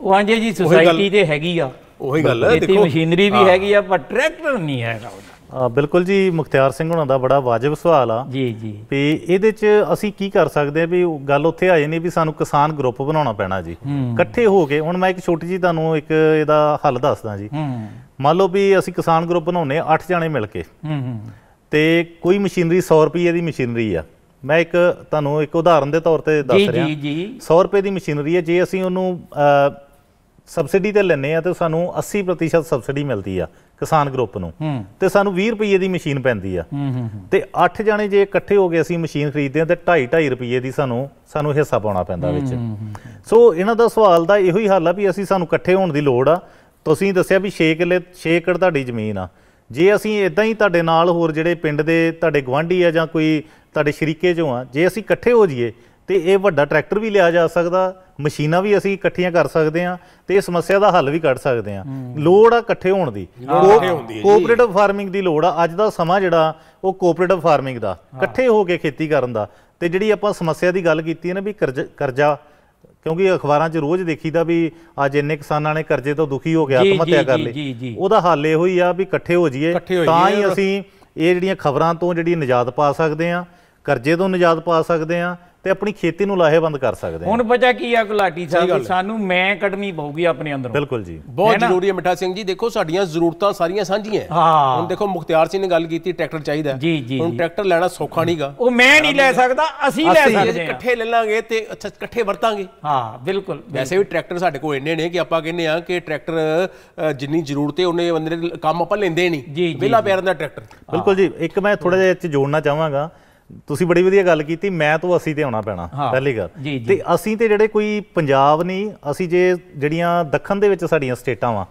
ਉਹ ਆਂਜੇ ਜੀ ਸੁਸਾਇਟੀ ਤੇ ਹੈਗੀ ਆ ਉਹੀ ਗੱਲ ਹੈ ਦੇਖੋ ਮਸ਼ੀਨਰੀ ਵੀ ਹੈਗੀ ਆ ਪਰ ਟਰੈਕਟਰ ਨਹੀਂ ਹੈਗਾ ਬਿਲਕੁਲ ਜੀ ਮੁਖਤਿਆਰ ਸਿੰਘ ਹੁਣਾਂ ਦਾ ਬੜਾ ਵਾਜਬ ਸਵਾਲ ਆ ਜੀ ਜੀ ਵੀ ਇਹਦੇ 'ਚ ਅਸੀਂ ਕੀ ਕਰ ਸਕਦੇ ਆ ਵੀ ਗੱਲ ਉੱਥੇ ਆ ਜਾਣੀ ਵੀ ਸਾਨੂੰ ਕਿਸਾਨ ਗਰੁੱਪ ਬਣਾਉਣਾ ਪੈਣਾ ਜੀ ਇਕੱਠੇ ਹੋ ਕੇ ਹੁਣ ਮੈਂ ਇੱਕ ਛੋਟੀ ਜੀ ਤੁਹਾਨੂੰ ਇੱਕ ਇਹਦਾ ਹੱਲ ਦੱਸਦਾ ਜੀ ਮੰਨ ਲਓ ਵੀ ਅਸੀਂ ਕਿਸਾਨ ਗਰੁੱਪ ਬਣਾਉਨੇ ਆ 8 ਜਾਣੇ ਮਿਲ ਕੇ ਹੂੰ ਹੂੰ ਤੇ ਕੋਈ ਮਸ਼ੀਨਰੀ 100 ਰੁਪਏ ਦੀ ਮਸ਼ੀਨਰੀ ਆ ਮੈਂ ਇੱਕ ਤੁਹਾਨੂੰ ਇੱਕ ਉਦਾਹਰਨ ਦੇ ਤੌਰ ਤੇ ਦੱਸ ਰਿਹਾ ਜੀ ਜੀ 100 ਰੁਪਏ ਦੀ ਮਸ਼ੀਨਰੀ ਹੈ ਜੇ ਅਸੀਂ ਉਹਨੂੰ ਸਬਸਿਡੀ ਤੇ ਲੈਨੇ ਆ ਤੇ ਸਾਨੂੰ 80% ਸਬਸਿਡੀ ਮਿਲਦੀ ਆ ਕਿਸਾਨ ਗਰੁੱਪ ਨੂੰ ਤੇ ਸਾਨੂੰ 20 ਰੁਪਏ ਦੀ ਮਸ਼ੀਨ ਪੈਂਦੀ ਆ ਤੇ 8 ਜਾਣੇ ਜੇ ਇਕੱਠੇ ਹੋ ਗਏ ਅਸੀਂ ਮਸ਼ੀਨ ਖਰੀਦਦੇ ਆ ਤੇ 2.5 2.5 ਰੁਪਏ ਦੀ ਸਾਨੂੰ ਸਾਨੂੰ ਹਿੱਸਾ ਪਾਉਣਾ ਪੈਂਦਾ ਵਿੱਚ ਸੋ ਇਹਨਾਂ ਦਾ ਸਵਾਲ ਦਾ ਇਹੋ ਹੀ ਹੱਲ ਆ ਵੀ ਅਸੀਂ ਸਾਨੂੰ ਇਕੱਠੇ ਹੋਣ ਦੀ ਲੋੜ ਆ ਤੁਸੀਂ ਦੱਸਿਆ ਵੀ 6 ਕਿੱਲੇ 6 ਏਕੜ ਤੁਹਾਡੀ ਜ਼ਮੀਨ ਆ ਜੇ ਅਸੀਂ ਇਦਾਂ ਹੀ ਤੁਹਾਡੇ ਨਾਲ ਹੋਰ ਜਿਹੜੇ ਪਿੰਡ ਦੇ ਤੁਹਾਡੇ ਗਵਾਂਢੀ ਆ ਜਾਂ ਕੋਈ ਤੁਹਾਡੇ ਸ਼ਰੀਕੇ ਚੋਂ ਆ ਜੇ ਅਸੀਂ ਇਕੱਠੇ ਹੋ ਜਾਈਏ ਤੇ ਇਹ ਵੱਡਾ ਟਰੈਕਟਰ ਵੀ ਲਿਆ ਜਾ ਸਕਦਾ ਮਸ਼ੀਨਾਂ ਵੀ ਅਸੀਂ ਇਕੱਠੀਆਂ ਕਰ ਸਕਦੇ ਆ ਤੇ ਇਹ ਸਮੱਸਿਆ ਦਾ ਹੱਲ ਵੀ ਕੱਢ ਸਕਦੇ ਆ ਲੋੜ ਆ ਇਕੱਠੇ ਹੋਣ ਦੀ ਕੋਆਪਰੇਟਿਵ ਫਾਰਮਿੰਗ ਦੀ ਲੋੜ ਆ ਅੱਜ ਦਾ ਸਮਾਂ ਜਿਹੜਾ ਉਹ ਕੋਆਪਰੇਟਿਵ ਫਾਰਮਿੰਗ ਦਾ ਇਕੱਠੇ ਹੋ ਕੇ ਖੇਤੀ ਕਰਨ ਦਾ ਤੇ ਜਿਹੜੀ ਆਪਾਂ ਸਮੱਸਿਆ ਦੀ ਗੱਲ ਕੀਤੀ ਹੈ ਨਾ ਵੀ ਕਰਜ਼ਾ ਕਿਉਂਕਿ ਅਖਬਾਰਾਂ 'ਚ ਰੋਜ਼ ਦੇਖੀਦਾ ਵੀ ਅੱਜ ਇੰਨੇ ਕਿਸਾਨਾਂ ਨੇ ਕਰਜ਼ੇ ਤੋਂ ਦੁਖੀ ਹੋ ਕੇ ਆਤਮਹੱਤਿਆ ਕਰ ਲਈ ਉਹਦਾ ਹੱਲ ਇਹੋ ਹੀ ਆ ਵੀ ਇਕੱਠੇ ਹੋ ਜਾਈਏ ਤਾਂ ਹੀ ਅਸੀਂ ਇਹ ਜਿਹੜੀਆਂ ਖਬਰਾਂ ਤੋਂ ਜਿਹੜੀ ਨਜਾਤ ਪਾ ਸਕਦੇ ਆ ਕਰਜ਼ੇ ਤੋਂ ਨਿਜਾਤ ਪਾ ਸਕਦੇ ਆ ਤੇ ਆਪਣੀ ਖੇਤੀ ਨੂੰ ਲਾਹੇਵੰਦ ਕਰ ਸਕਦੇ ਆ ਹੁਣ ਬਚਾ ਕੀ ਆ ਗੁਲਾਟੀ ਸਾਹਿਬ ਸਾਨੂੰ ਮੈਂ ਕੱਢਣੀ ਪਊਗੀ ਆਪਣੇ ਅੰਦਰੋਂ ਬਿਲਕੁਲ ਜੀ ਬਹੁਤ ਜ਼ਰੂਰੀ ਹੈ ਮਿੱਠਾ ਸਿੰਘ ਜੀ ਦੇਖੋ ਸਾਡੀਆਂ ਜ਼ਰੂਰਤਾਂ ਸਾਰੀਆਂ ਸਾਂਝੀਆਂ ਹੁਣ ਦੇਖੋ ਮੁਖਤਿਆਰ ਸਿੰਘ ਨੇ ਗੱਲ ਕੀਤੀ ਟਰੈਕਟਰ ਚਾਹੀਦਾ ਹੁਣ ਟਰੈਕਟਰ ਲੈਣਾ ਸੌਖਾ ਨਹੀਂਗਾ ਉਹ ਮੈਂ ਨਹੀਂ ਲੈ ਸਕਦਾ ਅਸੀਂ ਲੈ ਸਕਦੇ ਹਾਂ ਇਕੱਠੇ ਲੈ ਲਾਂਗੇ ਤੇ ਅੱਛਾ ਇਕੱਠੇ ਵਰਤਾਂਗੇ ਹਾਂ ਬਿਲਕੁਲ ਵੈਸੇ ਵੀ ਟਰੈਕਟਰ ਸਾਡੇ ਕੋਲ ਇੰਨੇ ਨੇ ਕਿ ਆਪਾਂ ਕਹਿੰਦੇ ਆ ਕਿ ਟਰੈਕਟਰ ਜਿੰਨੀ ਜ਼ਰੂਰਤ ਹੈ ਉਹਨੇ ਬੰਦੇ ਕੰਮ ਆਪਾਂ ਲੈਂਦੇ ਨਹੀਂ ਵਿਹਲਾ ਪਿਆਰ ਦਾ ਟਰੈਕਟਰ ਬਿਲਕੁਲ ਜੀ ਇੱਕ ਮੈਂ ਥੋੜਾ ਜਿਹਾ ਇੱਥੇ ਜੋੜਨਾ ਚਾਹਾਂਗਾ ਤੁਸੀਂ ਬੜੀ ਵਧੀਆ ਗੱਲ ਕੀਤੀ ਮੈਂ ਤੋਂ ਅਸੀਂ ਤੇ ਆਉਣਾ ਪੈਣਾ ਪਹਿਲੀ ਗੱਲ ਤੇ ਅਸੀਂ ਤੇ ਜਿਹੜੇ ਕੋਈ ਪੰਜਾਬ ਨਹੀਂ ਅਸੀਂ ਜੇ ਜਿਹੜੀਆਂ ਦੱਖਣ ਦੇ ਵਿੱਚ ਸਾਡੀਆਂ ਸਟੇਟਾਂ ਵਾ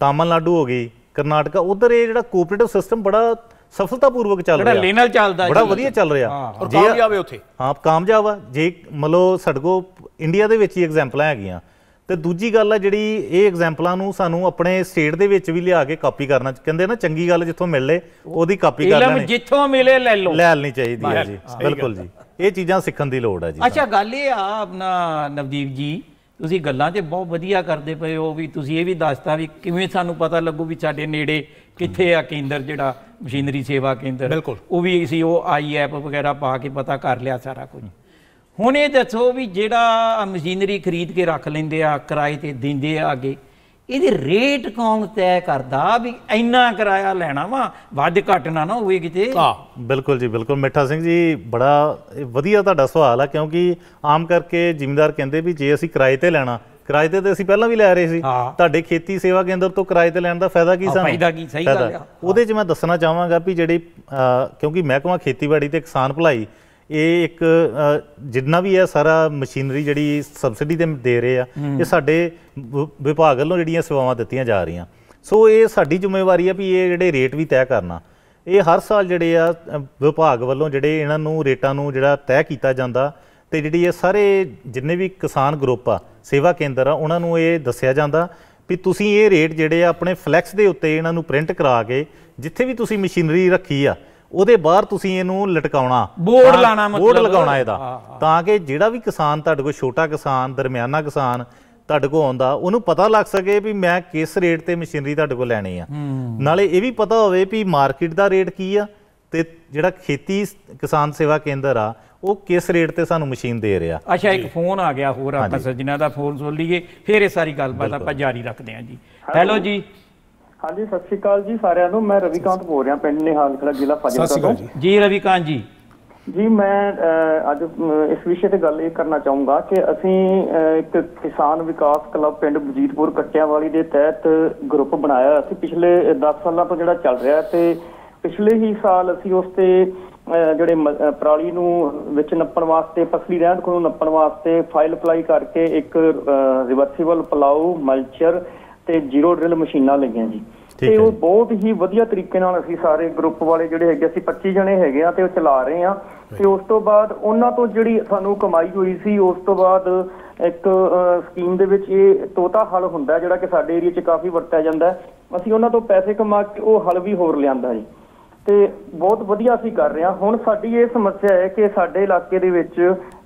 ਤਾਮਿਲਨਾਡੂ ਹੋ ਗਈ ਕਰਨਾਟਕਾ ਉਧਰ ਇਹ ਜਿਹੜਾ ਕੋਆਪਰੇਟਿਵ ਸਿਸਟਮ ਬੜਾ ਸਫਲਤਾਪੂਰਵਕ ਚੱਲ ਰਿਹਾ ਬੜਾ ਲੈਨਲ ਚੱਲਦਾ ਬੜਾ ਵਧੀਆ ਚੱਲ ਰਿਹਾ ਔਰ ਕਾਮਯਾਬ ਹੈ ਉੱਥੇ ਹਾਂ ਕਾਮਯਾਬ ਆ ਜੇ ਮਤਲਬ ਸੜਕੋ ਇੰਡੀਆ ਦੇ ਵਿੱਚ ਹੀ ਐਗਜ਼ਾਮਪਲਾਂ ਹੈਗੀਆਂ ਤੇ ਦੂਜੀ ਗੱਲ ਆ ਜਿਹੜੀ ਇਹ ਐਗਜ਼ਾਮਪਲਾਂ ਨੂੰ ਸਾਨੂੰ ਆਪਣੇ ਸਟੇਟ ਦੇ ਵਿੱਚ ਵੀ ਲਿਆ ਕੇ ਕਾਪੀ ਕਰਨਾ ਕਹਿੰਦੇ ਨਾ ਚੰਗੀ ਗੱਲ ਜਿੱਥੋਂ ਮਿਲੇ ਉਹਦੀ ਕਾਪੀ ਕਰ ਲੈਣੀ ਜਿੱਥੋਂ ਮਿਲੇ ਲੈ ਲਓ ਲੈ ਲੈਣੀ ਚਾਹੀਦੀ ਹੈ ਜੀ ਬਿਲਕੁਲ ਜੀ ਇਹ ਚੀਜ਼ਾਂ ਸਿੱਖਣ ਦੀ ਲੋੜ ਹੈ ਜੀ ਅੱਛਾ ਗੱਲ ਇਹ ਆ ਆਪਣਾ ਨਵਦੀਪ ਜੀ ਤੁਸੀਂ ਗੱਲਾਂ ਤੇ ਬਹੁਤ ਵਧੀਆ ਕਰਦੇ ਪਏ ਹੋ ਵੀ ਤੁਸੀਂ ਇਹ ਵੀ ਦੱਸਤਾ ਵੀ ਕਿਵੇਂ ਸਾਨੂੰ ਪਤਾ ਲੱਗੂ ਵੀ ਸਾਡੇ ਨੇੜੇ ਕਿੱਥੇ ਆ ਕੇਂਦਰ ਜਿਹੜਾ ਮਸ਼ੀਨਰੀ ਸੇਵਾ ਕੇਂਦਰ ਉਹ ਵੀ ਸੀ ਉਹ ਆਈ ਐਪ ਵਗੈਰਾ ਪਾ ਕੇ ਪਤਾ ਕਰ ਲਿਆ ਸਾਰਾ ਕੁਝ ਹੁਣ ਇਹ ਦੱਸੋ ਵੀ ਜਿਹੜਾ ਮਸ਼ੀਨਰੀ ਖਰੀਦ ਕੇ ਰੱਖ ਲੈਂਦੇ ਆ ਕਿਰਾਏ ਤੇ ਦਿੰਦੇ ਆ ਅੱਗੇ ਇਹਦੇ ਰੇਟ ਕੌਣ ਤੈਅ ਕਰਦਾ ਵੀ ਇੰਨਾ ਕਿਰਾਇਆ ਲੈਣਾ ਵਾ ਵੱਧ ਘੱਟ ਨਾ ਨਾ ਹੋਵੇ ਕਿਤੇ ਹਾਂ ਬਿਲਕੁਲ ਜੀ ਬਿਲਕੁਲ ਮਿੱਠਾ ਸਿੰਘ ਜੀ ਬੜਾ ਵਧੀਆ ਤੁਹਾਡਾ ਸਵਾਲ ਆ ਕਿਉਂਕਿ ਆਮ ਕਰਕੇ ਜ਼ਿਮੀਂਦਾਰ ਕਹਿੰਦੇ ਵੀ ਜੇ ਅਸੀਂ ਕਿਰਾਏ ਤੇ ਲੈਣਾ ਕਿਰਾਏ ਤੇ ਅਸੀਂ ਪਹਿਲਾਂ ਵੀ ਲੈ ਰਹੇ ਸੀ ਤੁਹਾਡੇ ਖੇਤੀ ਸੇਵਾ ਕੇਂਦਰ ਤੋਂ ਕਿਰਾਏ ਤੇ ਲੈਣ ਦਾ ਫਾਇਦਾ ਕੀ ਸਾਨੂੰ ਫਾਇਦਾ ਕੀ ਸਹੀ ਗੱਲ ਆ ਉਹਦੇ 'ਚ ਮੈਂ ਦੱਸਣਾ ਚਾਹਾਂਗਾ ਵੀ ਜਿਹੜੀ ਕਿਉਂਕਿ ਮਹਿਕਮਾ ਖੇਤੀਬਾੜੀ ਤੇ ਕਿਸਾਨ ਭਲਾਈ ਇਹ ਇੱਕ ਜਿੰਨਾ ਵੀ ਹੈ ਸਾਰਾ ਮਸ਼ੀਨਰੀ ਜਿਹੜੀ ਸਬਸਿਡੀ ਤੇ ਦੇ ਰਹੇ ਆ ਇਹ ਸਾਡੇ ਵਿਭਾਗ ਵੱਲੋਂ ਜਿਹੜੀਆਂ ਸੇਵਾਵਾਂ ਦਿੱਤੀਆਂ ਜਾ ਰਹੀਆਂ ਸੋ ਇਹ ਸਾਡੀ ਜ਼ਿੰਮੇਵਾਰੀ ਆ ਵੀ ਇਹ ਜਿਹੜੇ ਰੇਟ ਵੀ ਤੈਅ ਕਰਨਾ ਇਹ ਹਰ ਸਾਲ ਜਿਹੜੇ ਆ ਵਿਭਾਗ ਵੱਲੋਂ ਜਿਹੜੇ ਇਹਨਾਂ ਨੂੰ ਰੇਟਾਂ ਨੂੰ ਜਿਹੜਾ ਤੈਅ ਕੀਤਾ ਜਾਂਦਾ ਤੇ ਜਿਹੜੀ ਇਹ ਸਾਰੇ ਜਿੰਨੇ ਵੀ ਕਿਸਾਨ ਗਰੁੱਪ ਆ ਸੇਵਾ ਕੇਂਦਰ ਆ ਉਹਨਾਂ ਨੂੰ ਇਹ ਦੱਸਿਆ ਜਾਂਦਾ ਵੀ ਤੁਸੀਂ ਇਹ ਰੇਟ ਜਿਹੜੇ ਆ ਆਪਣੇ ਫਲੈਕਸ ਦੇ ਉੱਤੇ ਇਹਨਾਂ ਨੂੰ ਪ੍ਰਿੰਟ ਕਰਾ ਕੇ ਜਿੱਥੇ ਵੀ ਤੁਸੀਂ ਮਸ਼ੀਨਰੀ ਰੱਖੀ ਆ ਉਹਦੇ ਬਾਹਰ ਤੁਸੀਂ ਇਹਨੂੰ ਲਟਕਾਉਣਾ ਬੋਰਡ ਲਾਣਾ ਮਤਲਬ ਬੋਰਡ ਲਗਾਉਣਾ ਇਹਦਾ ਤਾਂ ਕਿ ਜਿਹੜਾ ਵੀ ਕਿਸਾਨ ਤੁਹਾਡੇ ਕੋਲ ਛੋਟਾ ਕਿਸਾਨ ਦਰਮਿਆਨਾ ਕਿਸਾਨ ਤੁਹਾਡੇ ਕੋਲ ਆਉਂਦਾ ਉਹਨੂੰ ਪਤਾ ਲੱਗ ਸਕੇ ਵੀ ਮੈਂ ਕਿਸ ਰੇਟ ਤੇ ਮਸ਼ੀਨਰੀ ਤੁਹਾਡੇ ਕੋਲ ਲੈਣੀ ਆ ਨਾਲੇ ਇਹ ਵੀ ਪਤਾ ਹੋਵੇ ਵੀ ਮਾਰਕੀਟ ਦਾ ਰੇਟ ਕੀ ਆ ਤੇ ਜਿਹੜਾ ਖੇਤੀ ਕਿਸਾਨ ਸੇਵਾ ਕੇਂਦਰ ਆ ਉਹ ਕਿਸ ਰੇਟ ਤੇ ਸਾਨੂੰ ਮਸ਼ੀਨ ਦੇ ਰਿਹਾ ਅੱਛਾ ਇੱਕ ਫੋਨ ਆ ਗਿਆ ਹੋਰ ਆਪਾਂ ਸੱਜਣਾ ਦਾ ਫੋਨ ਸੁਣ ਲਈਏ ਫਿਰ ਇਹ ਸਾਰੀ ਗੱਲਬਾਤ ਆਪਾਂ ਜਾਰੀ ਰੱਖਦੇ ਹਾਂ ਜੀ ਹੈਲੋ ਜੀ ਹਾਂਜੀ ਸਤਿ ਸ਼੍ਰੀ ਅਕਾਲ ਜੀ ਸਾਰਿਆਂ ਨੂੰ ਮੈਂ ਰਵੀਕਾਂਤ ਬੋਲ ਰਿਹਾ ਪਿੰਡ ਨਿਹਾਲ ਖੜਾ ਜ਼ਿਲ੍ਹਾ ਫਾਜ਼ਿਲਕਾ ਤੋਂ ਜੀ ਰਵੀਕਾਂਤ ਜੀ ਜੀ ਮੈਂ ਅੱਜ ਇਸ ਵਿਸ਼ੇ ਤੇ ਗੱਲ ਇਹ ਕਰਨਾ ਚਾਹੂੰਗਾ ਕਿ ਅਸੀਂ ਇੱਕ ਕਿਸਾਨ ਵਿਕਾਸ ਕਲੱਬ ਪਿੰਡ ਬਜੀਤਪੁਰ ਕੱਟਿਆਵਾਲੀ ਦੇ ਤਹਿਤ ਗਰੁੱਪ ਬਣਾਇਆ ਅਸੀਂ ਪਿਛਲੇ 10 ਸਾਲਾਂ ਤੋਂ ਜਿਹੜਾ ਚੱਲ ਰਿਹਾ ਤੇ ਪਿਛਲੇ ਹੀ ਸਾਲ ਅਸੀਂ ਉਸ ਤੇ ਜਿਹੜੇ ਪਰਾਲੀ ਨੂੰ ਵਿੱਚ ਨੱਪਣ ਵਾਸਤੇ ਫਸਲੀ ਰਹਿੰਦ ਨੂੰ ਨੱਪਣ ਵਾਸਤੇ ਫਾਈਲ ਅਪਲਾਈ ਕਰਕੇ ਇੱਕ ਰਿਵਰਸੀਬਲ ਪਲਾਉ ਮਲਚਰ ਤੇ ਜ਼ੀਰੋ ਡਰਿਲ ਮਸ਼ੀਨਾਂ ਲੱਗੀਆਂ ਜੀ ਤੇ ਉਹ ਬਹੁਤ ਹੀ ਵਧੀਆ ਤਰੀਕੇ ਨਾਲ ਅਸੀਂ ਸਾਰੇ ਗਰੁੱਪ ਵਾਲੇ ਜਿਹੜੇ ਹੈਗੇ ਅਸੀਂ 25 ਜਣੇ ਹੈਗੇ ਆ ਤੇ ਉਹ ਚਲਾ ਰਹੇ ਆ ਤੇ ਉਸ ਤੋਂ ਬਾਅਦ ਉਹਨਾਂ ਤੋਂ ਜਿਹੜੀ ਸਾਨੂੰ ਕਮਾਈ ਹੋਈ ਸੀ ਉਸ ਤੋਂ ਬਾਅਦ ਇੱਕ ਸਕੀਮ ਦੇ ਵਿੱਚ ਇਹ ਤੋਤਾ ਹਲ ਹੁੰਦਾ ਜਿਹੜਾ ਕਿ ਸਾਡੇ ਏਰੀਆ 'ਚ ਕਾਫੀ ਵਰਤਿਆ ਜਾਂਦਾ ਅਸੀਂ ਉਹਨਾਂ ਤੋਂ ਪੈਸੇ ਕਮਾ ਕੇ ਉਹ ਹਲ ਵੀ ਹੋਰ ਲਿਆਂਦਾ ਜੀ ਤੇ ਬਹੁਤ ਵਧੀਆ ਸੀ ਕਰ ਰਿਹਾ ਹੁਣ ਸਾਡੀ ਇਹ ਸਮੱਸਿਆ ਹੈ ਕਿ ਸਾਡੇ ਇਲਾਕੇ ਦੇ ਵਿੱਚ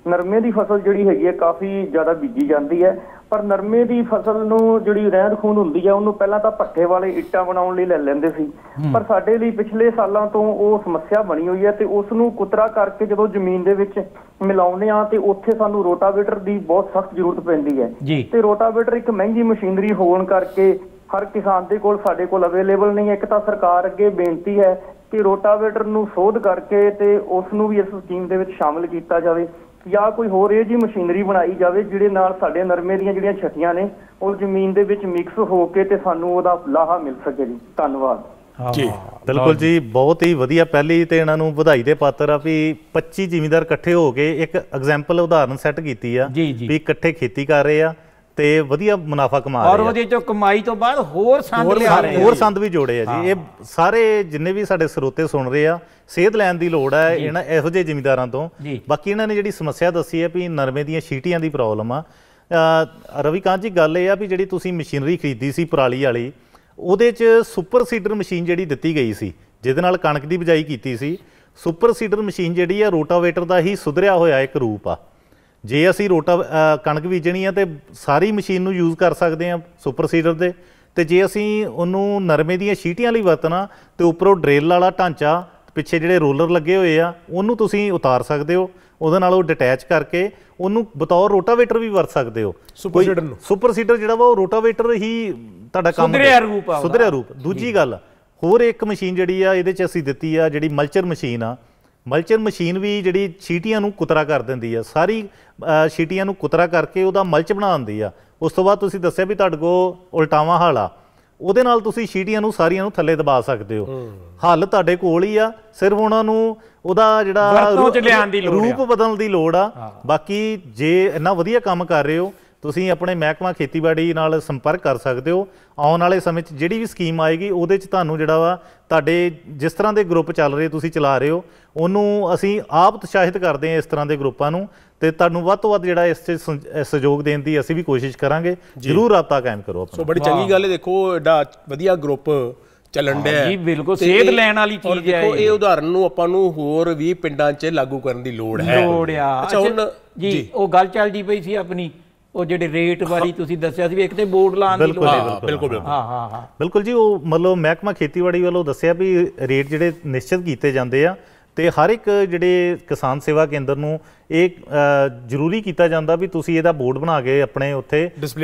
ਨਰਮੇ ਦੀ ਫਸਲ ਜਿਹੜੀ ਹੈਗੀ ਹੈ ਕਾਫੀ ਜ਼ਿਆਦਾ ਬੀਜੀ ਜਾਂਦੀ ਹੈ ਪਰ ਨਰਮੇ ਦੀ ਫਸਲ ਨੂੰ ਜਿਹੜੀ ਰਹਿੰਦ ਖੂਨ ਹੁੰਦੀ ਹੈ ਉਹਨੂੰ ਪਹਿਲਾਂ ਤਾਂ ਪੱਠੇ ਵਾਲੇ ਇੱਟਾਂ ਬਣਾਉਣ ਲਈ ਲੈ ਲੈਂਦੇ ਸੀ ਪਰ ਸਾਡੇ ਲਈ ਪਿਛਲੇ ਸਾਲਾਂ ਤੋਂ ਉਹ ਸਮੱਸਿਆ ਬਣੀ ਹੋਈ ਹੈ ਤੇ ਉਸ ਨੂੰ ਕੁਤਰਾ ਕਰਕੇ ਜਦੋਂ ਜ਼ਮੀਨ ਦੇ ਵਿੱਚ ਮਿਲਾਉਂਦੇ ਆ ਤੇ ਉੱਥੇ ਸਾਨੂੰ ਰੋਟਾਵੇਟਰ ਦੀ ਬਹੁਤ ਸਖਤ ਜ਼ਰੂਰਤ ਪੈਂਦੀ ਹੈ ਤੇ ਰੋਟਾਵੇਟਰ ਇੱਕ ਮਹਿੰਗੀ ਮਸ਼ੀਨਰੀ ਹੋਣ ਕਰਕੇ ਹਰ ਕਿਸਾਨ ਦੇ ਕੋਲ ਸਾਡੇ ਕੋਲ ਅਵੇਲੇਬਲ ਨਹੀਂ ਹੈ ਇੱਕ ਤਾਂ ਸਰਕਾਰ ਅੱਗੇ ਬੇਨਤੀ ਹੈ ਕਿ ਰੋਟਾਵੇਟਰ ਨੂੰ ਸੋਧ ਕਰਕੇ ਤੇ ਉਸ ਨੂੰ ਵੀ ਇਸ ਸਕੀਮ ਦੇ ਵਿੱਚ ਸ਼ਾਮਲ ਕੀਤਾ ਜਾਵੇ ਜਾਂ ਕੋਈ ਹੋਰ ਇਹ ਜੀ ਮਸ਼ੀਨਰੀ ਬਣਾਈ ਜਾਵੇ ਜਿਹਦੇ ਨਾਲ ਸਾਡੇ ਨਰਮੇ ਦੀਆਂ ਜਿਹੜੀਆਂ ਛਟੀਆਂ ਨੇ ਉਹ ਜ਼ਮੀਨ ਦੇ ਵਿੱਚ ਮਿਕਸ ਹੋ ਕੇ ਤੇ ਸਾਨੂੰ ਉਹਦਾ ਲਾਹਾ ਮਿਲ ਸਕੇ ਜੀ ਧੰਨਵਾਦ ਜੀ ਬਿਲਕੁਲ ਜੀ ਬਹੁਤ ਹੀ ਵਧੀਆ ਪਹਿਲੀ ਤੇ ਇਹਨਾਂ ਨੂੰ ਵਧਾਈ ਦੇ ਪਾਤਰ ਆ ਵੀ 25 ਜ਼ਿਮੀਂਦਾਰ ਇਕੱਠੇ ਹੋ ਕੇ ਇੱਕ ਐਗਜ਼ਾਮਪਲ ਉਦਾਹਰਨ ਸੈੱਟ ਕੀਤੀ ਆ ਵੀ ਇਕੱਠੇ ਖੇਤੀ ਕਰ ਰਹੇ ਆ ਤੇ ਵਧੀਆ ਮੁਨਾਫਾ ਕਮਾ ਰਹੇ ਆ ਔਰ ਉਹਦੇ ਚੋਂ ਕਮਾਈ ਤੋਂ ਬਾਅਦ ਹੋਰ ਸੰਦ ਲਿਆ ਰਹੇ ਆ ਹੋਰ ਸੰਦ ਵੀ ਜੋੜੇ ਆ ਜੀ ਇਹ ਸਾਰੇ ਜਿੰਨੇ ਵੀ ਸਾਡੇ ਸਰੋਤੇ ਸੁਣ ਰਹੇ ਆ ਸੇਧ ਲੈਣ ਦੀ ਲੋੜ ਹੈ ਇਹਨਾਂ ਇਹੋ ਜਿਹੇ ਜ਼ਿਮੀਦਾਰਾਂ ਤੋਂ ਬਾਕੀ ਇਹਨਾਂ ਨੇ ਜਿਹੜੀ ਸਮੱਸਿਆ ਦੱਸੀ ਹੈ ਵੀ ਨਰਮੇ ਦੀਆਂ ਛੀਟੀਆਂ ਦੀ ਪ੍ਰੋਬਲਮ ਆ ਕਾਂਤ ਜੀ ਗੱਲ ਇਹ ਆ ਵੀ ਜਿਹੜੀ ਤੁਸੀਂ ਮਸ਼ੀਨਰੀ ਖਰੀਦੀ ਸੀ ਪਰਾਲੀ ਵਾਲੀ ਉਹਦੇ 'ਚ ਸੁਪਰ ਸੀਡਰ ਮਸ਼ੀਨ ਜਿਹੜੀ ਦਿੱਤੀ ਗਈ ਸੀ ਜਿਹਦੇ ਨਾਲ ਕਣਕ ਦੀ ਬਿਜਾਈ ਕੀਤੀ ਸੀ ਸੁਪਰ ਸੀਡਰ ਮਸ਼ੀਨ ਜਿਹੜੀ ਆ ਰੋਟਾਵੇਟਰ ਦਾ ਹੀ ਸੁਧਰਿਆ ਹੋਇਆ ਇੱਕ ਰੂਪ ਆ ਜੇ ਅਸੀਂ ਰੋਟਾ ਕਣਕ ਬੀਜਣੀ ਆ ਤੇ ਸਾਰੀ ਮਸ਼ੀਨ ਨੂੰ ਯੂਜ਼ ਕਰ ਸਕਦੇ ਆ ਸੁਪਰ ਸੀਡਰ ਦੇ ਤੇ ਜੇ ਅਸੀਂ ਉਹਨੂੰ ਨਰਮੇ ਦੀਆਂ ਛੀਟੀਆਂ ਲਈ ਵਰਤਣਾ ਤੇ ਉੱਪਰੋਂ ਡਰੇਲ ਵਾਲਾ ਢਾਂਚਾ ਪਿੱਛੇ ਜਿਹੜੇ ਰੋਲਰ ਲੱਗੇ ਹੋਏ ਆ ਉਹਨੂੰ ਤੁਸੀਂ ਉਤਾਰ ਸਕਦੇ ਹੋ ਉਹਦੇ ਨਾਲ ਉਹ ਡਿਟੈਚ ਕਰਕੇ ਉਹਨੂੰ ਬਤੌਰ ਰੋਟਾਵੇਟਰ ਵੀ ਵਰਤ ਸਕਦੇ ਹੋ ਸੁਪਰ ਸੀਡਰ ਨੂੰ ਸੁਪਰ ਸੀਡਰ ਜਿਹੜਾ ਵਾ ਉਹ ਰੋਟਾਵੇਟਰ ਹੀ ਤੁਹਾਡਾ ਕੰਮ ਸੁਧਰਿਆ ਰੂਪ ਆ ਸੁਧਰਿਆ ਰੂਪ ਦੂਜੀ ਗੱਲ ਹੋਰ ਇੱਕ ਮਸ਼ੀਨ ਜਿਹੜੀ ਆ ਇਹਦੇ 'ਚ ਅਸੀਂ ਦਿੱਤੀ ਆ ਜਿਹੜੀ ਮਲਚਰ ਮਸ਼ੀਨ ਆ ਮਲਚਰ ਮਸ਼ੀਨ ਵੀ ਜਿਹੜੀ ਛੀਟੀਆਂ ਨੂੰ ਕੁਤਰਾ ਕਰ ਦਿੰਦੀ ਆ ਸਾਰੀ ਛੀਟੀਆਂ ਨੂੰ ਕੁਤਰਾ ਕਰਕੇ ਉਹਦਾ ਮਲਚ ਬਣਾ ਦਿੰਦੀ ਆ ਉਸ ਤੋਂ ਬਾਅਦ ਤੁਸੀਂ ਦੱਸਿਆ ਵੀ ਤੁਹਾਡੇ ਕੋ ਉਲਟਾਵਾ ਆ ਉਹਦੇ ਨਾਲ ਤੁਸੀਂ ਛੀਟੀਆਂ ਨੂੰ ਸਾਰੀਆਂ ਨੂੰ ਥੱਲੇ ਦਬਾ ਸਕਦੇ ਹੋ ਹੱਲ ਤੁਹਾਡੇ ਕੋਲ ਹੀ ਆ ਸਿਰਫ ਉਹਨਾਂ ਨੂੰ ਉਹਦਾ ਜਿਹੜਾ ਰੂਪ ਬਦਲਣ ਦੀ ਲੋੜ ਆ ਬਾਕੀ ਜੇ ਇੰਨਾ ਵਧੀਆ ਕੰਮ ਕਰ ਰਹੇ ਹੋ ਤੁਸੀਂ ਆਪਣੇ ਮਹਿਕਮਾ ਖੇਤੀਬਾੜੀ ਨਾਲ ਸੰਪਰਕ ਕਰ ਸਕਦੇ ਹੋ ਆਉਣ ਵਾਲੇ ਸਮੇਂ 'ਚ ਜਿਹੜੀ ਵੀ ਸਕੀਮ ਆਏਗੀ ਉਹਦੇ 'ਚ ਤੁਹਾਨੂੰ ਜਿਹੜਾ ਵਾ ਤੁਹਾਡੇ ਜਿਸ ਤਰ੍ਹਾਂ ਦੇ ਗਰੁੱਪ ਚੱਲ ਰਹੇ ਤੁਸੀਂ ਚਲਾ ਰਹੇ ਹੋ ਉਹਨੂੰ ਅਸੀਂ ਆਪ ਉਤਸ਼ਾਹਿਤ ਕਰਦੇ ਹਾਂ ਇਸ ਤਰ੍ਹਾਂ ਦੇ ਗਰੁੱਪਾਂ ਨੂੰ ਤੇ ਤੁਹਾਨੂੰ ਵੱਧ ਤੋਂ ਵੱਧ ਜਿਹੜਾ ਇਸ 'ਚ ਸਹਿਯੋਗ ਦੇਣ ਦੀ ਅਸੀਂ ਵੀ ਕੋਸ਼ਿਸ਼ ਕਰਾਂਗੇ ਜ਼ਰੂਰ ਰਾਤਾ ਕਾਇਮ ਕਰੋ ਆਪਣਾ ਸੋ ਬੜੀ ਚੰਗੀ ਗੱਲ ਹੈ ਦੇਖੋ ਐਡਾ ਵਧੀਆ ਗਰੁੱਪ ਚੱਲਣ ਡਿਆ ਜੀ ਬਿਲਕੁਲ ਸੇਧ ਲੈਣ ਵਾਲੀ ਚੀਜ਼ ਹੈ ਦੇਖੋ ਇਹ ਉਦਾਹਰਨ ਨੂੰ ਆਪਾਂ ਨੂੰ ਹੋਰ ਵੀ ਪਿੰਡਾਂ 'ਚ ਲਾਗੂ ਕਰਨ ਦੀ ਲੋੜ ਹੈ ਲੋੜ ਆ ਅੱਛਾ ਹੁਣ ਜੀ ਉਹ ਗੱਲ ਚੱਲਦੀ ਪਈ ਸੀ ਆਪਣੀ ਉਹ ਜਿਹੜੇ ਰੇਟ ਵਾਰੀ ਤੁਸੀਂ ਦੱਸਿਆ ਸੀ ਵੀ ਇੱਕ ਤੇ ਬੋਰਡ ਲਾਣ ਦੀ ਲੋੜ ਹੈ ਬਿਲਕੁਲ ਹਾਂ ਹਾਂ ਹਾਂ ਬਿਲਕੁਲ ਜੀ ਉਹ ਮਤਲਬ ਮਹਿਕਮਾ ਖੇਤੀਬਾੜੀ ਵੱਲੋਂ ਦੱਸਿਆ ਵੀ ਰੇਟ ਜਿਹੜੇ ਨਿਸ਼ਚਿਤ ਕੀਤੇ ਜਾਂਦੇ ਆ ਤੇ ਹਰ ਇੱਕ ਜਿਹੜੇ ਕਿਸਾਨ ਸੇਵਾ ਕੇਂਦਰ ਨੂੰ ਇਹ ਜ਼ਰੂਰੀ ਕੀਤਾ ਜਾਂਦਾ ਵੀ ਤੁਸੀਂ ਇਹਦਾ ਬੋਰਡ ਬਣਾ ਕੇ ਆਪਣੇ ਉੱਥੇ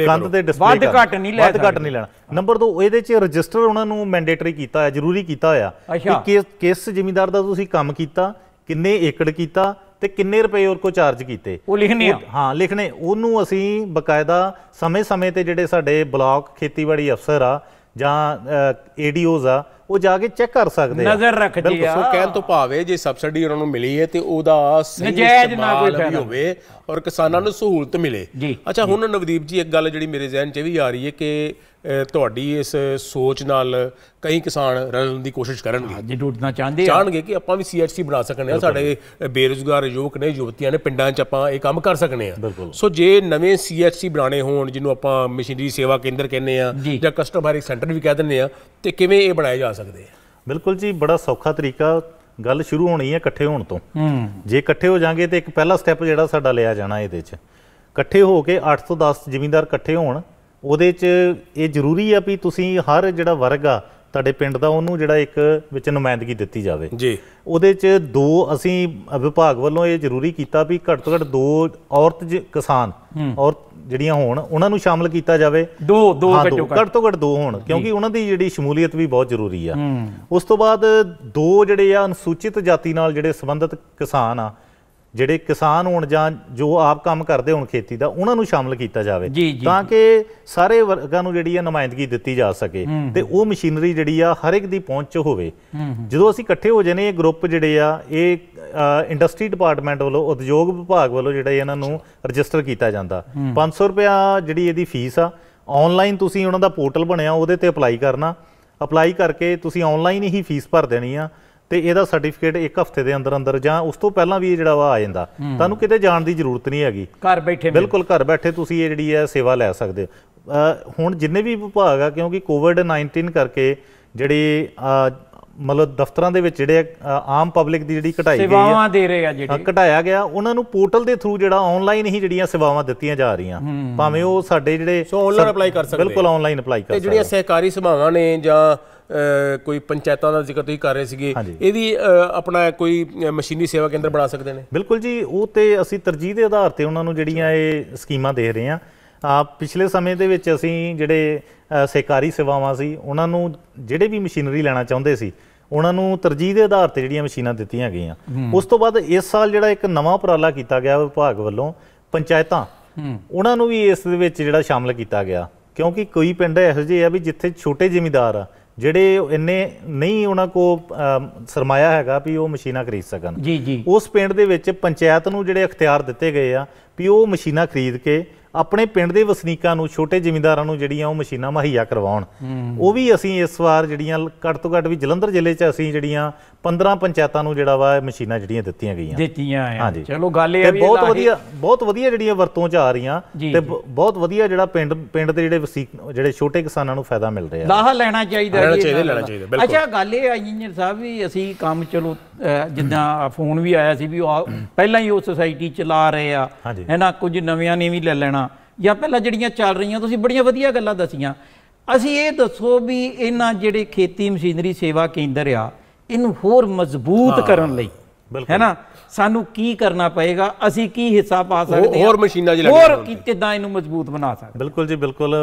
ਕੰਧ ਤੇ ਡਿਸਪਲੇ ਵੱਧ ਘੱਟ ਨਹੀਂ ਲੈਣਾ ਵੱਧ ਘੱਟ ਨਹੀਂ ਲੈਣਾ ਨੰਬਰ 2 ਇਹਦੇ 'ਚ ਰਜਿਸਟਰ ਉਹਨਾਂ ਨੂੰ ਮੈਂਡੇਟਰੀ ਕੀਤਾ ਹੈ ਜ਼ਰੂਰੀ ਕੀਤਾ ਹੋਇਆ ਕਿ ਕਿਸ ਜ਼ਿਮੀਦਾਰ ਦਾ ਤੁਸੀਂ ਕੰਮ ਕੀਤਾ ਕਿੰਨੇ ਏਕੜ ਕੀਤਾ ਤੇ ਕਿੰਨੇ ਰੁਪਏ ਉਹ ਕੋ ਚਾਰਜ ਕੀਤੇ ਉਹ ਲਿਖਨੇ ਆ ਹਾਂ ਲਿਖਨੇ ਉਹਨੂੰ ਅਸੀਂ ਬਕਾਇਦਾ ਸਮੇਂ-ਸਮੇਂ ਤੇ ਜਿਹੜੇ ਸਾਡੇ ਬਲਾਕ ਖੇਤੀਬਾੜੀ ਅਫਸਰ ਆ ਜਾਂ ਏਡੀਓਜ਼ ਆ ਉਹ ਜਾ ਕੇ ਚੈੱਕ ਕਰ ਸਕਦੇ ਆ ਨਜ਼ਰ ਜੀ ਆ ਸੋ ਕਹਿਣ ਤੋਂ ਭਾਵੇਂ ਜੇ ਸਬਸਿਡੀ ਉਹਨਾਂ ਨੂੰ ਮਿਲੀ ਹੈ ਤੇ ਉਹਦਾ ਸਹੀ ਕੋਈ ਫਾਇਦਾ ਹੋਵੇ ਔਰ ਕਿਸਾਨਾਂ ਨੂੰ ਸਹੂਲਤ ਮਿਲੇ ਅੱਛਾ ਹੁਣ ਨਵਦੀਪ ਜੀ ਇੱਕ ਗੱਲ ਜਿਹੜੀ ਮੇਰੇ ਜ਼ਿਹਨ 'ਚ ਵੀ ਆ ਰਹੀ ਹੈ ਕਿ ਤੁਹਾਡੀ ਇਸ ਸੋਚ ਨਾਲ ਕਈ ਕਿਸਾਨ ਰਲਣ ਦੀ ਕੋਸ਼ਿਸ਼ ਕਰਨਗੇ ਜੇ ਟੁੱਟਣਾ ਚਾਹੁੰਦੇ ਆ ਚਾਹਣਗੇ ਕਿ ਆਪਾਂ ਵੀ ਸੀਐਚਸੀ ਬਣਾ ਸਕਨੇ ਆ ਸਾਡੇ ਬੇਰੋਜ਼ਗਾਰ ਯੁਵਕ ਨੇ ਯੁਵਤੀਆਂ ਨੇ ਪਿੰਡਾਂ 'ਚ ਆਪਾਂ ਇਹ ਕੰਮ ਕਰ ਸਕਨੇ ਆ ਸੋ ਜੇ ਨਵੇਂ ਸੀਐਚਸੀ ਬਣਾਣੇ ਹੋਣ ਜਿਹਨੂੰ ਆਪਾਂ ਮਸ਼ੀਨਰੀ ਸੇਵਾ ਕੇਂਦਰ ਕਹਿੰਦੇ ਆ ਜਾਂ ਕਸਟਮਰ ਸੈਂਟਰ ਵੀ ਕਹਿ ਦਿੰਦੇ ਆ ਤੇ ਕਿਵੇਂ ਇਹ ਬਣਾਏ ਜਾ ਸਕਦੇ ਆ ਬਿਲਕੁਲ ਜੀ ਬੜਾ ਸੌਖਾ ਤਰੀਕਾ ਗੱਲ ਸ਼ੁਰੂ ਹੋਣੀ ਹੈ ਇਕੱਠੇ ਹੋਣ ਤੋਂ ਜੇ ਇਕੱਠੇ ਹੋ ਜਾਗੇ ਤੇ ਇੱਕ ਪਹਿਲਾ ਸਟੈਪ ਜਿਹੜਾ ਸਾਡਾ ਲਿਆ ਜਾਣਾ ਇਹਦੇ 'ਚ ਇਕੱਠੇ ਹੋ ਕੇ 8 ਤੋਂ 10 ਜ਼ਿਮੀਂਦਾਰ ਇਕੱਠੇ ਹੋਣ ਉਹਦੇ 'ਚ ਇਹ ਜ਼ਰੂਰੀ ਆ ਵੀ ਤੁਸੀਂ ਹਰ ਜਿਹੜਾ ਵਰਗ ਆ ਤੁਹਾਡੇ ਪਿੰਡ ਦਾ ਉਹਨੂੰ ਜਿਹੜਾ ਇੱਕ ਵਿੱਚ ਨੁਮਾਇੰਦਗੀ ਦਿੱਤੀ ਜਾਵੇ ਜੀ ਉਹਦੇ 'ਚ ਦੋ ਅਸੀਂ ਵਿਭਾਗ ਵੱਲੋਂ ਇਹ ਜ਼ਰੂਰੀ ਕੀਤਾ ਵੀ ਘੱਟ ਤੋਂ ਘੱਟ ਦੋ ਔਰਤ ਕਿਸਾਨ ਔਰ ਜਿਹੜੀਆਂ ਹੋਣ ਉਹਨਾਂ ਨੂੰ ਸ਼ਾਮਲ ਕੀਤਾ ਜਾਵੇ ਦੋ ਦੋ ਘੱਟ ਤੋਂ ਘੱਟ ਦੋ ਹੋਣ ਕਿਉਂਕਿ ਉਹਨਾਂ ਦੀ ਜਿਹੜੀ ਸ਼ਮੂਲੀਅਤ ਵੀ ਬਹੁਤ ਜ਼ਰੂਰੀ ਆ ਉਸ ਤੋਂ ਬਾਅਦ ਦੋ ਜਿਹੜੇ ਆ ਅਨੁਸੂਚਿਤ ਜਾਤੀ ਨਾਲ ਜਿਹੜੇ ਸੰਬੰਧਿਤ ਕਿਸਾਨ ਆ ਜਿਹੜੇ ਕਿਸਾਨ ਹੋਣ ਜਾਂ ਜੋ ਆਪ ਕੰਮ ਕਰਦੇ ਹੋਣ ਖੇਤੀ ਦਾ ਉਹਨਾਂ ਨੂੰ ਸ਼ਾਮਲ ਕੀਤਾ ਜਾਵੇ ਤਾਂ ਕਿ ਸਾਰੇ ਵਰਗਾਂ ਨੂੰ ਜਿਹੜੀ ਆ ਨੁਮਾਇੰਦਗੀ ਦਿੱਤੀ ਜਾ ਸਕੇ ਤੇ ਉਹ ਮਸ਼ੀਨਰੀ ਜਿਹੜੀ ਆ ਹਰ ਇੱਕ ਦੀ ਪਹੁੰਚ ਹੋਵੇ ਜਦੋਂ ਅਸੀਂ ਇਕੱਠੇ ਹੋ ਜਨੇ ਇਹ ਗਰੁੱਪ ਜਿਹੜੇ ਆ ਇਹ ਇੰਡਸਟਰੀ ਡਿਪਾਰਟਮੈਂਟ ਵੱਲੋਂ ਉਦਯੋਗ ਵਿਭਾਗ ਵੱਲੋਂ ਜਿਹੜਾ ਇਹਨਾਂ ਨੂੰ ਰਜਿਸਟਰ ਕੀਤਾ ਜਾਂਦਾ 500 ਰੁਪਿਆ ਜਿਹੜੀ ਇਹਦੀ ਫੀਸ ਆ ਆਨਲਾਈਨ ਤੁਸੀਂ ਉਹਨਾਂ ਦਾ ਪੋਰਟਲ ਬਣਿਆ ਉਹਦੇ ਤੇ ਅਪਲਾਈ ਕਰਨਾ ਅਪਲਾਈ ਕਰਕੇ ਤੁਸੀਂ ਆਨਲਾਈਨ ਹੀ ਫੀਸ ਭਰ ਦੇਣੀ ਆ ਤੇ ਇਹਦਾ ਸਰਟੀਫਿਕੇਟ ਇੱਕ ਹਫ਼ਤੇ ਦੇ ਅੰਦਰ ਅੰਦਰ ਜਾਂ ਉਸ ਤੋਂ ਪਹਿਲਾਂ ਵੀ ਜਿਹੜਾ ਵਾ ਆ ਜਾਂਦਾ ਤੁਹਾਨੂੰ ਕਿਤੇ ਜਾਣ ਦੀ ਜ਼ਰੂਰਤ ਨਹੀਂ ਹੈਗੀ ਘਰ ਬੈਠੇ ਬਿਲਕੁਲ ਘਰ ਬੈਠੇ ਤੁਸੀਂ ਇਹ ਜਿਹੜੀ ਹੈ ਸੇਵਾ ਲੈ ਸਕਦੇ ਹੋ ਹੁਣ ਜਿੰਨੇ ਵੀ ਵਿਭਾਗ ਆ ਕਿਉਂਕਿ ਕੋਵਿਡ 19 ਕਰਕੇ ਜਿਹੜੀ ਮਤਲਬ ਦਫ਼ਤਰਾਂ ਦੇ ਵਿੱਚ ਜਿਹੜੇ ਆਮ ਪਬਲਿਕ ਦੀ ਜਿਹੜੀ ਘਟਾਈ ਗਈ ਹੈ ਸੇਵਾਵਾਂ ਦੇ ਰਹੇ ਆ ਜਿਹੜੀ ਘਟਾਇਆ ਗਿਆ ਉਹਨਾਂ ਨੂੰ ਪੋਰਟਲ ਦੇ ਥਰੂ ਜਿਹੜਾ ਆਨਲਾਈਨ ਹੀ ਜਿਹੜੀਆਂ ਸੇਵਾਵਾਂ ਦਿੱਤੀਆਂ ਜਾ ਰਹੀਆਂ ਭਾਵੇਂ ਉਹ ਸਾਡੇ ਜਿਹੜੇ ਸੋ ਆਨਲਾਈਨ ਅਪਲਾਈ ਕਰ ਸਕਦੇ ਬਿਲਕੁਲ ਆਨਲਾਈਨ ਅਪਲਾਈ ਕਰ ਸਕਦੇ ਤੇ ਜਿਹੜੀਆਂ ਸਹਿਕਾਰੀ ਸਭਾਵਾਂ ਨੇ ਜਾਂ ਕੋਈ ਪੰਚਾਇਤਾਂ ਦਾ ਜ਼ਿਕਰ ਤੁਸੀਂ ਕਰ ਰਹੇ ਸੀਗੇ ਇਹਦੀ ਆਪਣਾ ਕੋਈ ਮਸ਼ੀਨੀ ਸੇਵਾ ਕੇਂਦਰ ਬਣਾ ਸਕਦੇ ਨੇ ਬਿਲਕੁਲ ਜੀ ਉਹ ਤੇ ਅਸੀਂ ਤਰਜੀਹ ਦੇ ਆਧਾਰ ਤੇ ਉਹਨਾਂ ਨੂੰ ਜਿਹੜੀਆਂ ਇਹ ਸਕੀਮਾਂ ਦੇ ਰਹੇ ਹਾਂ ਆ ਪਿਛਲੇ ਸਮੇਂ ਦੇ ਵਿੱਚ ਅਸੀਂ ਜਿਹੜੇ ਸਹਿਕਾਰੀ ਸੇਵਾਵਾਂ ਸੀ ਉਹਨਾਂ ਨੂੰ ਜਿਹੜੇ ਵੀ ਮਸ਼ੀਨਰੀ ਲੈਣਾ ਚਾਹੁੰਦੇ ਸੀ ਉਹਨਾਂ ਨੂੰ ਤਰਜੀਹ ਦੇ ਆਧਾਰ ਤੇ ਜਿਹੜੀਆਂ ਮਸ਼ੀਨਾਂ ਦਿੱਤੀਆਂ ਗਈਆਂ ਉਸ ਤੋਂ ਬਾਅਦ ਇਸ ਸਾਲ ਜਿਹੜਾ ਇੱਕ ਨਵਾਂ ਉਪਰਾਲਾ ਕੀਤਾ ਗਿਆ ਵਿਭਾਗ ਵੱਲੋਂ ਪੰਚਾਇਤਾਂ ਉਹਨਾਂ ਨੂੰ ਵੀ ਇਸ ਦੇ ਵਿੱਚ ਜਿਹੜਾ ਸ਼ਾਮਲ ਕੀਤਾ ਗਿਆ ਕਿਉਂਕਿ ਕੋਈ ਪਿੰਡ ਇਹੋ ਜਿਹੇ ਆ ਵੀ ਜਿੱਥੇ ਛੋਟੇ ਜ਼ਿਮੀਦਾਰ ਆ ਜਿਹੜੇ ਇੰਨੇ ਨਹੀਂ ਉਹਨਾਂ ਕੋ ਸਰਮਾਇਆ ਹੈਗਾ ਵੀ ਉਹ ਮਸ਼ੀਨਾਂ ਖਰੀਦ ਸਕਣ ਜੀ ਜੀ ਉਸ ਪਿੰਡ ਦੇ ਵਿੱਚ ਪੰਚਾਇਤ ਨੂੰ ਜਿਹੜੇ ਅਖਤਿਆਰ ਦਿੱਤੇ ਗਏ ਆ ਵੀ ਉਹ ਮਸ਼ੀਨਾਂ ਖਰੀਦ ਕੇ ਆਪਣੇ ਪਿੰਡ ਦੇ ਵਸਨੀਕਾਂ ਨੂੰ ਛੋਟੇ ਜ਼ਿਮੀਂਦਾਰਾਂ ਨੂੰ ਜਿਹੜੀਆਂ ਉਹ ਮਸ਼ੀਨਾਂ ਮਹੱਈਆ ਕਰਵਾਉਣ ਉਹ ਵੀ ਅਸੀਂ ਇਸ ਵਾਰ ਜਿਹੜੀਆਂ ਘੱਟ ਤੋਂ ਘੱਟ ਵੀ ਜਲੰਧਰ ਜ਼ਿਲ੍ਹੇ 'ਚ ਅਸੀਂ ਜਿਹੜੀਆਂ 15 ਪੰਚਾਇਤਾਂ ਨੂੰ ਜਿਹੜਾ ਵਾ ਮਸ਼ੀਨਾਂ ਜਿਹੜੀਆਂ ਦਿੱਤੀਆਂ ਗਈਆਂ ਦਿੱਤੀਆਂ ਆ ਚਲੋ ਗੱਲ ਇਹ ਵੀ ਬਹੁਤ ਵਧੀਆ ਬਹੁਤ ਵਧੀਆ ਜਿਹੜੀਆਂ ਵਰਤੋਂ 'ਚ ਆ ਰਹੀਆਂ ਤੇ ਬਹੁਤ ਵਧੀਆ ਜਿਹੜਾ ਪਿੰਡ ਪਿੰਡ ਦੇ ਜਿਹੜੇ ਜਿਹੜੇ ਛੋਟੇ ਕਿਸਾਨਾਂ ਨੂੰ ਫਾਇਦਾ ਮਿਲ ਰਿਹਾ ਲਾਹਾ ਲੈਣਾ ਚਾਹੀਦਾ ਲੈਣਾ ਚਾਹੀਦਾ ਲੈਣਾ ਚਾਹੀਦਾ ਬਿਲਕੁਲ ਅੱਛਾ ਗੱਲ ਇਹ ਆ ਇੰਜੀਨੀਅਰ ਸਾਹਿਬ ਵੀ ਅਸੀਂ ਕੰਮ ਚਲੋ ਜਿੱਦਾਂ ਫੋਨ ਵੀ ਆਇਆ ਸੀ ਵੀ ਪਹਿਲਾਂ ਹੀ ਉਹ ਸੋਸਾਇਟੀ ਚਲਾ ਰਹੇ ਆ ਇਹਨਾਂ ਕੁਝ ਨਵੀਆਂ ਨੇ ਵੀ ਲੈ ਲੈਣਾ ਜਾਂ ਪਹਿਲਾਂ ਜਿਹੜੀਆਂ ਚੱਲ ਰਹੀਆਂ ਤੁਸੀਂ ਬੜੀਆਂ ਵਧੀਆ ਗੱਲਾਂ ਦਸੀਆਂ ਅਸੀਂ ਇਹ ਦੱਸੋ ਵੀ ਇਹਨਾਂ ਜਿਹੜੇ ਖੇਤੀ ਮਸ਼ੀਨਰੀ ਸੇਵਾ ਕੇਂਦਰ ਆ ਇਹਨੂੰ ਹੋਰ ਮਜ਼ਬੂਤ ਕਰਨ ਲਈ ਹੈ ਨਾ ਸਾਨੂੰ ਕੀ ਕਰਨਾ ਪਏਗਾ ਅਸੀਂ ਕੀ ਹਿੱਸਾ ਪਾ ਸਕਦੇ ਹਾਂ ਹੋਰ ਮਸ਼ੀਨਾਂ ਜੀ ਲੱਗਣਗੀਆਂ ਹੋਰ ਕਿਦਾਂ ਇਹਨੂੰ ਮਜ਼ਬੂਤ ਬਣਾ ਸਕਦੇ ਬਿਲਕੁਲ ਜੀ ਬਿਲਕੁਲ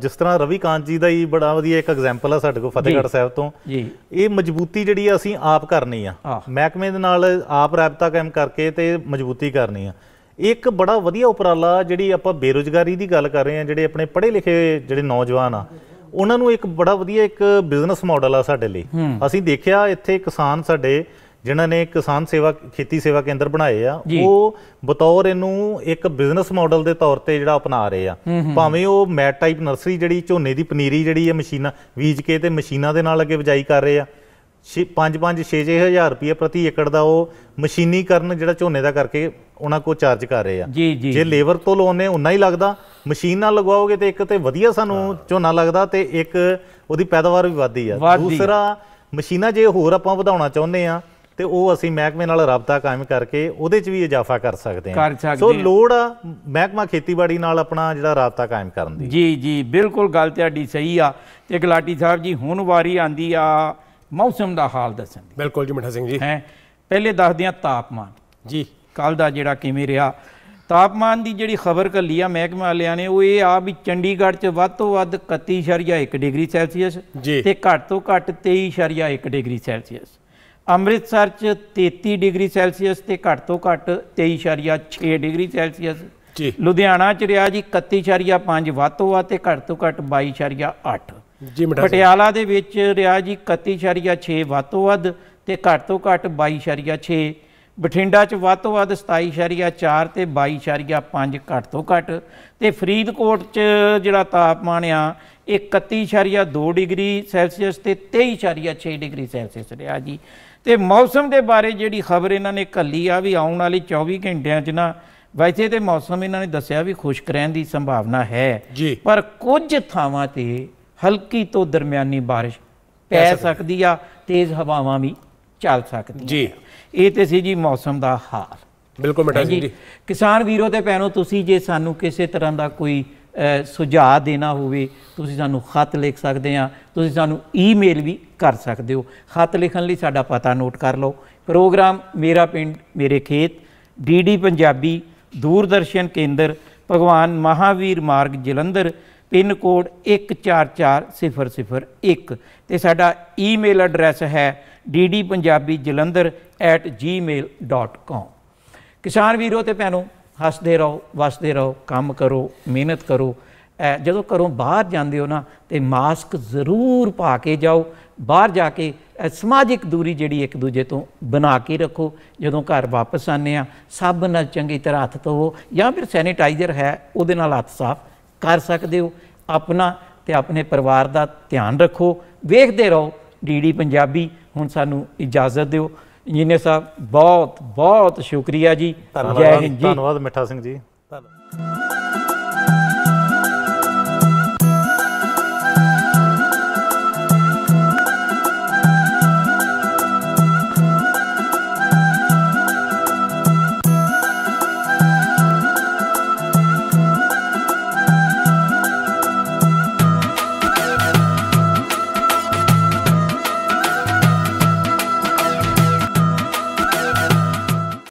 ਜਿਸ ਤਰ੍ਹਾਂ ਰਵੀ ਕਾਂਤ ਜੀ ਦਾ ਹੀ ਬੜਾ ਵਧੀਆ ਇੱਕ ਐਗਜ਼ਾਮਪਲ ਆ ਸਾਡੇ ਕੋਲ ਫਤਿਹਗੜ੍ਹ ਸਾਹਿਬ ਤੋਂ ਜੀ ਇਹ ਮਜ਼ਬੂਤੀ ਜਿਹੜੀ ਅਸੀਂ ਆਪ ਕਰਨੀ ਆ ਮਹਿਕਮੇ ਦੇ ਨਾਲ ਆਪ ਰਾਬਤਾ ਕਾਇਮ ਕਰਕੇ ਤੇ ਮਜ਼ਬੂਤੀ ਕਰਨੀ ਆ ਇੱਕ ਬੜਾ ਵਧੀਆ ਉਪਰਾਲਾ ਜਿਹੜੀ ਆਪਾਂ ਬੇਰੋਜ਼ਗਾਰੀ ਦੀ ਗੱਲ ਕਰ ਰਹੇ ਆ ਜਿਹੜੇ ਆਪਣੇ ਪੜ੍ਹੇ ਲਿਖੇ ਜਿਹੜੇ ਨੌਜਵਾਨ ਆ ਉਹਨਾਂ ਨੂੰ ਇੱਕ ਬੜਾ ਵਧੀਆ ਇੱਕ ਬਿਜ਼ਨਸ ਮਾਡਲ ਆ ਸਾਡੇ ਲਈ ਅਸੀਂ ਦੇਖਿਆ ਇੱਥੇ ਕਿਸਾਨ ਸਾਡੇ ਜਿਨ੍ਹਾਂ ਨੇ ਕਿਸਾਨ ਸੇਵਾ ਖੇਤੀ ਸੇਵਾ ਕੇਂਦਰ ਬਣਾਏ ਆ ਉਹ ਬਤੌਰ ਇਹਨੂੰ ਇੱਕ ਬਿਜ਼ਨਸ ਮਾਡਲ ਦੇ ਤੌਰ ਤੇ ਜਿਹੜਾ ਅਪਣਾ ਰਹੇ ਆ ਭਾਵੇਂ ਉਹ ਮੈਟ ਟਾਈਪ ਨਰਸਰੀ ਜਿਹੜੀ ਝੋਨੇ ਦੀ ਪਨੀਰੀ ਜਿਹੜੀ ਹੈ ਮਸ਼ੀਨਾਂ ਬੀਜ ਕੇ ਤੇ ਮਸ਼ੀਨਾਂ ਦੇ ਨਾਲ ਅੱਗੇ ਵਜਾਈ ਕਰ ਰਹੇ ਆ 5 5 6 6000 ਰੁਪਏ ਪ੍ਰਤੀ ਏਕੜ ਦਾ ਉਹ ਮਸ਼ੀਨੀਕਰਨ ਜਿਹੜਾ ਝੋਨੇ ਦਾ ਕਰਕੇ ਉਹਨਾਂ ਕੋ ਚਾਰਜ ਕਰ ਰਹੇ ਆ ਜੇ ਲੇਬਰ ਤੋਂ ਲੋਨੇ ਉਨਾ ਹੀ ਲੱਗਦਾ ਮਸ਼ੀਨ ਨਾਲ ਲਗਵਾਓਗੇ ਤੇ ਇੱਕ ਤੇ ਵਧੀਆ ਸਾਨੂੰ ਝੋਨਾ ਲੱਗਦਾ ਤੇ ਇੱਕ ਉਹਦੀ ਪੈਦਾਵਾਰ ਵੀ ਵਧਦੀ ਆ ਦੂਸਰਾ ਮਸ਼ੀਨਾਂ ਜੇ ਹੋਰ ਆਪਾਂ ਵਧਾਉਣਾ ਚਾਹੁੰਦੇ ਆ ਤੇ ਉਹ ਅਸੀਂ ਮਹਿਕਮੇ ਨਾਲ ਰابطਾ ਕਾਇਮ ਕਰਕੇ ਉਹਦੇ 'ਚ ਵੀ ਇਜ਼ਾਫਾ ਕਰ ਸਕਦੇ ਆ ਸੋ ਲੋੜ ਆ ਮਹਿਕਮਾ ਖੇਤੀਬਾੜੀ ਨਾਲ ਆਪਣਾ ਜਿਹੜਾ ਰابطਾ ਕਾਇਮ ਕਰਨ ਦੀ ਜੀ ਜੀ ਬਿਲਕੁਲ ਗੱਲ ਤੁਹਾਡੀ ਸਹੀ ਆ ਤੇ ਗਲਾਟੀ ਸਾਹਿਬ ਜੀ ਹੁਣ ਵਾਰੀ ਆਂਦੀ ਆ ਮੌਸਮ ਦਾ ਹਾਲ ਦੱਸਣ ਦੀ ਬਿਲਕੁਲ ਜੀ ਮਠਾ ਸਿੰਘ ਜੀ ਹੈ ਪਹਿਲੇ ਦੱਸਦੇ ਆ ਤਾਪਮਾਨ ਜੀ ਕੱਲ ਦਾ ਜਿਹੜਾ ਕਿਵੇਂ ਰਿਹਾ ਤਾਪਮਾਨ ਦੀ ਜਿਹੜੀ ਖਬਰ ਕੱਲੀ ਆ ਮਹਿਕਮਾ ਵਾਲਿਆਂ ਨੇ ਉਹ ਇਹ ਆ ਵੀ ਚੰਡੀਗੜ੍ਹ 'ਚ ਵੱਧ ਤੋਂ ਵੱਧ 31.1 ਡਿਗਰੀ ਸੈਲਸੀਅਸ ਤੇ ਘੱਟ ਤੋਂ ਘੱਟ 23.1 ਡਿਗਰੀ ਸੈਲਸੀਅਸ ਅੰਮ੍ਰਿਤਸਰ 'ਚ 33 ਡਿਗਰੀ ਸੈਲਸੀਅਸ ਤੇ ਘੱਟ ਤੋਂ ਘੱਟ 23.6 ਡਿਗਰੀ ਸੈਲਸੀਅਸ ਜੀ ਲੁਧਿਆਣਾ 'ਚ ਰਿਹਾ ਜੀ 31.5 ਵੱਧ ਤੋਂ ਵੱਧ ਤੇ ਘੱਟ ਤੋਂ ਘੱਟ 22.8 ਜੀ ਪਟਿਆਲਾ ਦੇ ਵਿੱਚ ਰਿਹਾ ਜੀ 31.6 ਵੱਧ ਤੋਂ ਵੱਧ ਤੇ ਘੱਟ ਤੋਂ ਘੱਟ 22.6 ਬਠਿੰਡਾ 'ਚ ਵੱਧ ਤੋਂ ਵੱਧ 27.4 ਤੇ 22.5 ਘੱਟ ਤੋਂ ਘੱਟ ਤੇ ਫਰੀਦਕੋਟ 'ਚ ਜਿਹੜਾ ਤਾਪਮਾਨ ਆ 31.2 ਡਿਗਰੀ ਸੈਲਸੀਅਸ ਤੇ 23.6 ਡਿਗਰੀ ਸੈਲਸੀਅਸ ਰਿਹਾ ਜੀ ਤੇ ਮੌਸਮ ਦੇ ਬਾਰੇ ਜਿਹੜੀ ਖਬਰ ਇਹਨਾਂ ਨੇ ਕੱਲੀ ਆ ਵੀ ਆਉਣ ਵਾਲੀ 24 ਘੰਟਿਆਂ 'ਚ ਨਾ ਵੈਸੇ ਤੇ ਮੌਸਮ ਇਹਨਾਂ ਨੇ ਦੱਸਿਆ ਵੀ ਖੁਸ਼ਕ ਰਹਿਣ ਦੀ ਸੰਭਾਵਨਾ ਹੈ ਪਰ ਕੁਝ ਥਾਵਾਂ ਤੇ ਹਲਕੀ ਤੋਂ ਦਰਮਿਆਨੀ ਬਾਰਿਸ਼ ਪੈ ਸਕਦੀ ਆ ਤੇਜ਼ ਹਵਾਵਾਂ ਵੀ ਚੱਲ ਸਕਦੀ ਜੀ ਇਹ ਤੇ ਸੀ ਜੀ ਮੌਸਮ ਦਾ ਹਾਲ ਬਿਲਕੁਲ ਮਟਾ ਜੀ ਕਿਸਾਨ ਵੀਰੋ ਤੇ ਪੈਨੋ ਤੁਸੀਂ ਜੇ ਸਾਨੂੰ ਕਿਸੇ ਤਰ੍ਹਾਂ ਦਾ ਕੋਈ ਸੁਝਾਅ ਦੇਣਾ ਹੋਵੇ ਤੁਸੀਂ ਸਾਨੂੰ ਖਤ ਲਿਖ ਸਕਦੇ ਆ ਤੁਸੀਂ ਸਾਨੂੰ ਈਮੇਲ ਵੀ ਕਰ ਸਕਦੇ ਹੋ ਖਤ ਲਿਖਣ ਲਈ ਸਾਡਾ ਪਤਾ ਨੋਟ ਕਰ ਲਓ ਪ੍ਰੋਗਰਾਮ ਮੇਰਾ ਪਿੰਡ ਮੇਰੇ ਖੇਤ ਡੀਡੀ ਪੰਜਾਬੀ ਦੂਰਦਰਸ਼ਨ ਕੇਂਦਰ ਭਗਵਾਨ ਮਹਾਵੀਰ ਮਾਰਗ ਜਲੰਧਰ ਪਿੰਨ ਕੋਡ 144001 ਤੇ ਸਾਡਾ ਈਮੇਲ ਐਡਰੈਸ ਹੈ ddpunjabijalandhar@gmail.com ਕਿਸਾਨ ਵੀਰੋ ਤੇ ਭੈਣੋ ਹੱਸਦੇ ਰਹੋ ਵਸਦੇ ਰਹੋ ਕੰਮ ਕਰੋ ਮਿਹਨਤ ਕਰੋ ਜਦੋਂ ਘਰੋਂ ਬਾਹਰ ਜਾਂਦੇ ਹੋ ਨਾ ਤੇ ਮਾਸਕ ਜ਼ਰੂਰ ਪਾ ਕੇ ਜਾਓ ਬਾਹਰ ਜਾ ਕੇ ਸਮਾਜਿਕ ਦੂਰੀ ਜਿਹੜੀ ਇੱਕ ਦੂਜੇ ਤੋਂ ਬਣਾ ਕੇ ਰੱਖੋ ਜਦੋਂ ਘਰ ਵਾਪਸ ਆਨੇ ਆ ਸਭ ਨਾਲ ਚੰਗੀ ਤਰ੍ਹਾਂ ਹੱਥ ਧੋਵੋ ਜਾਂ ਫਿਰ ਸੈਨੀਟਾਈਜ਼ਰ ਹੈ ਉਹਦੇ ਨਾਲ ਹੱਥ ਸਾਫ਼ ਕਰ ਸਕਦੇ ਹੋ ਆਪਣਾ ਤੇ ਆਪਣੇ ਪਰਿਵਾਰ ਦਾ ਧਿਆਨ ਰੱਖੋ ਵੇਖਦੇ ਰਹੋ ਡੀਡੀ ਪੰਜਾਬੀ ਹੁਣ ਸਾਨੂੰ ਇਜਾਜ਼ਤ ਦਿਓ ਇੰਜੀਨੀਅਰ ਸਾਹਿਬ ਬਹੁਤ ਬਹੁਤ ਸ਼ੁਕਰੀਆ ਜੀ ਜੈ ਹਿੰਦ ਜੀ ਧੰਨਵਾਦ ਮਿੱਠਾ ਸਿੰਘ ਜੀ ਧੰਨਵਾਦ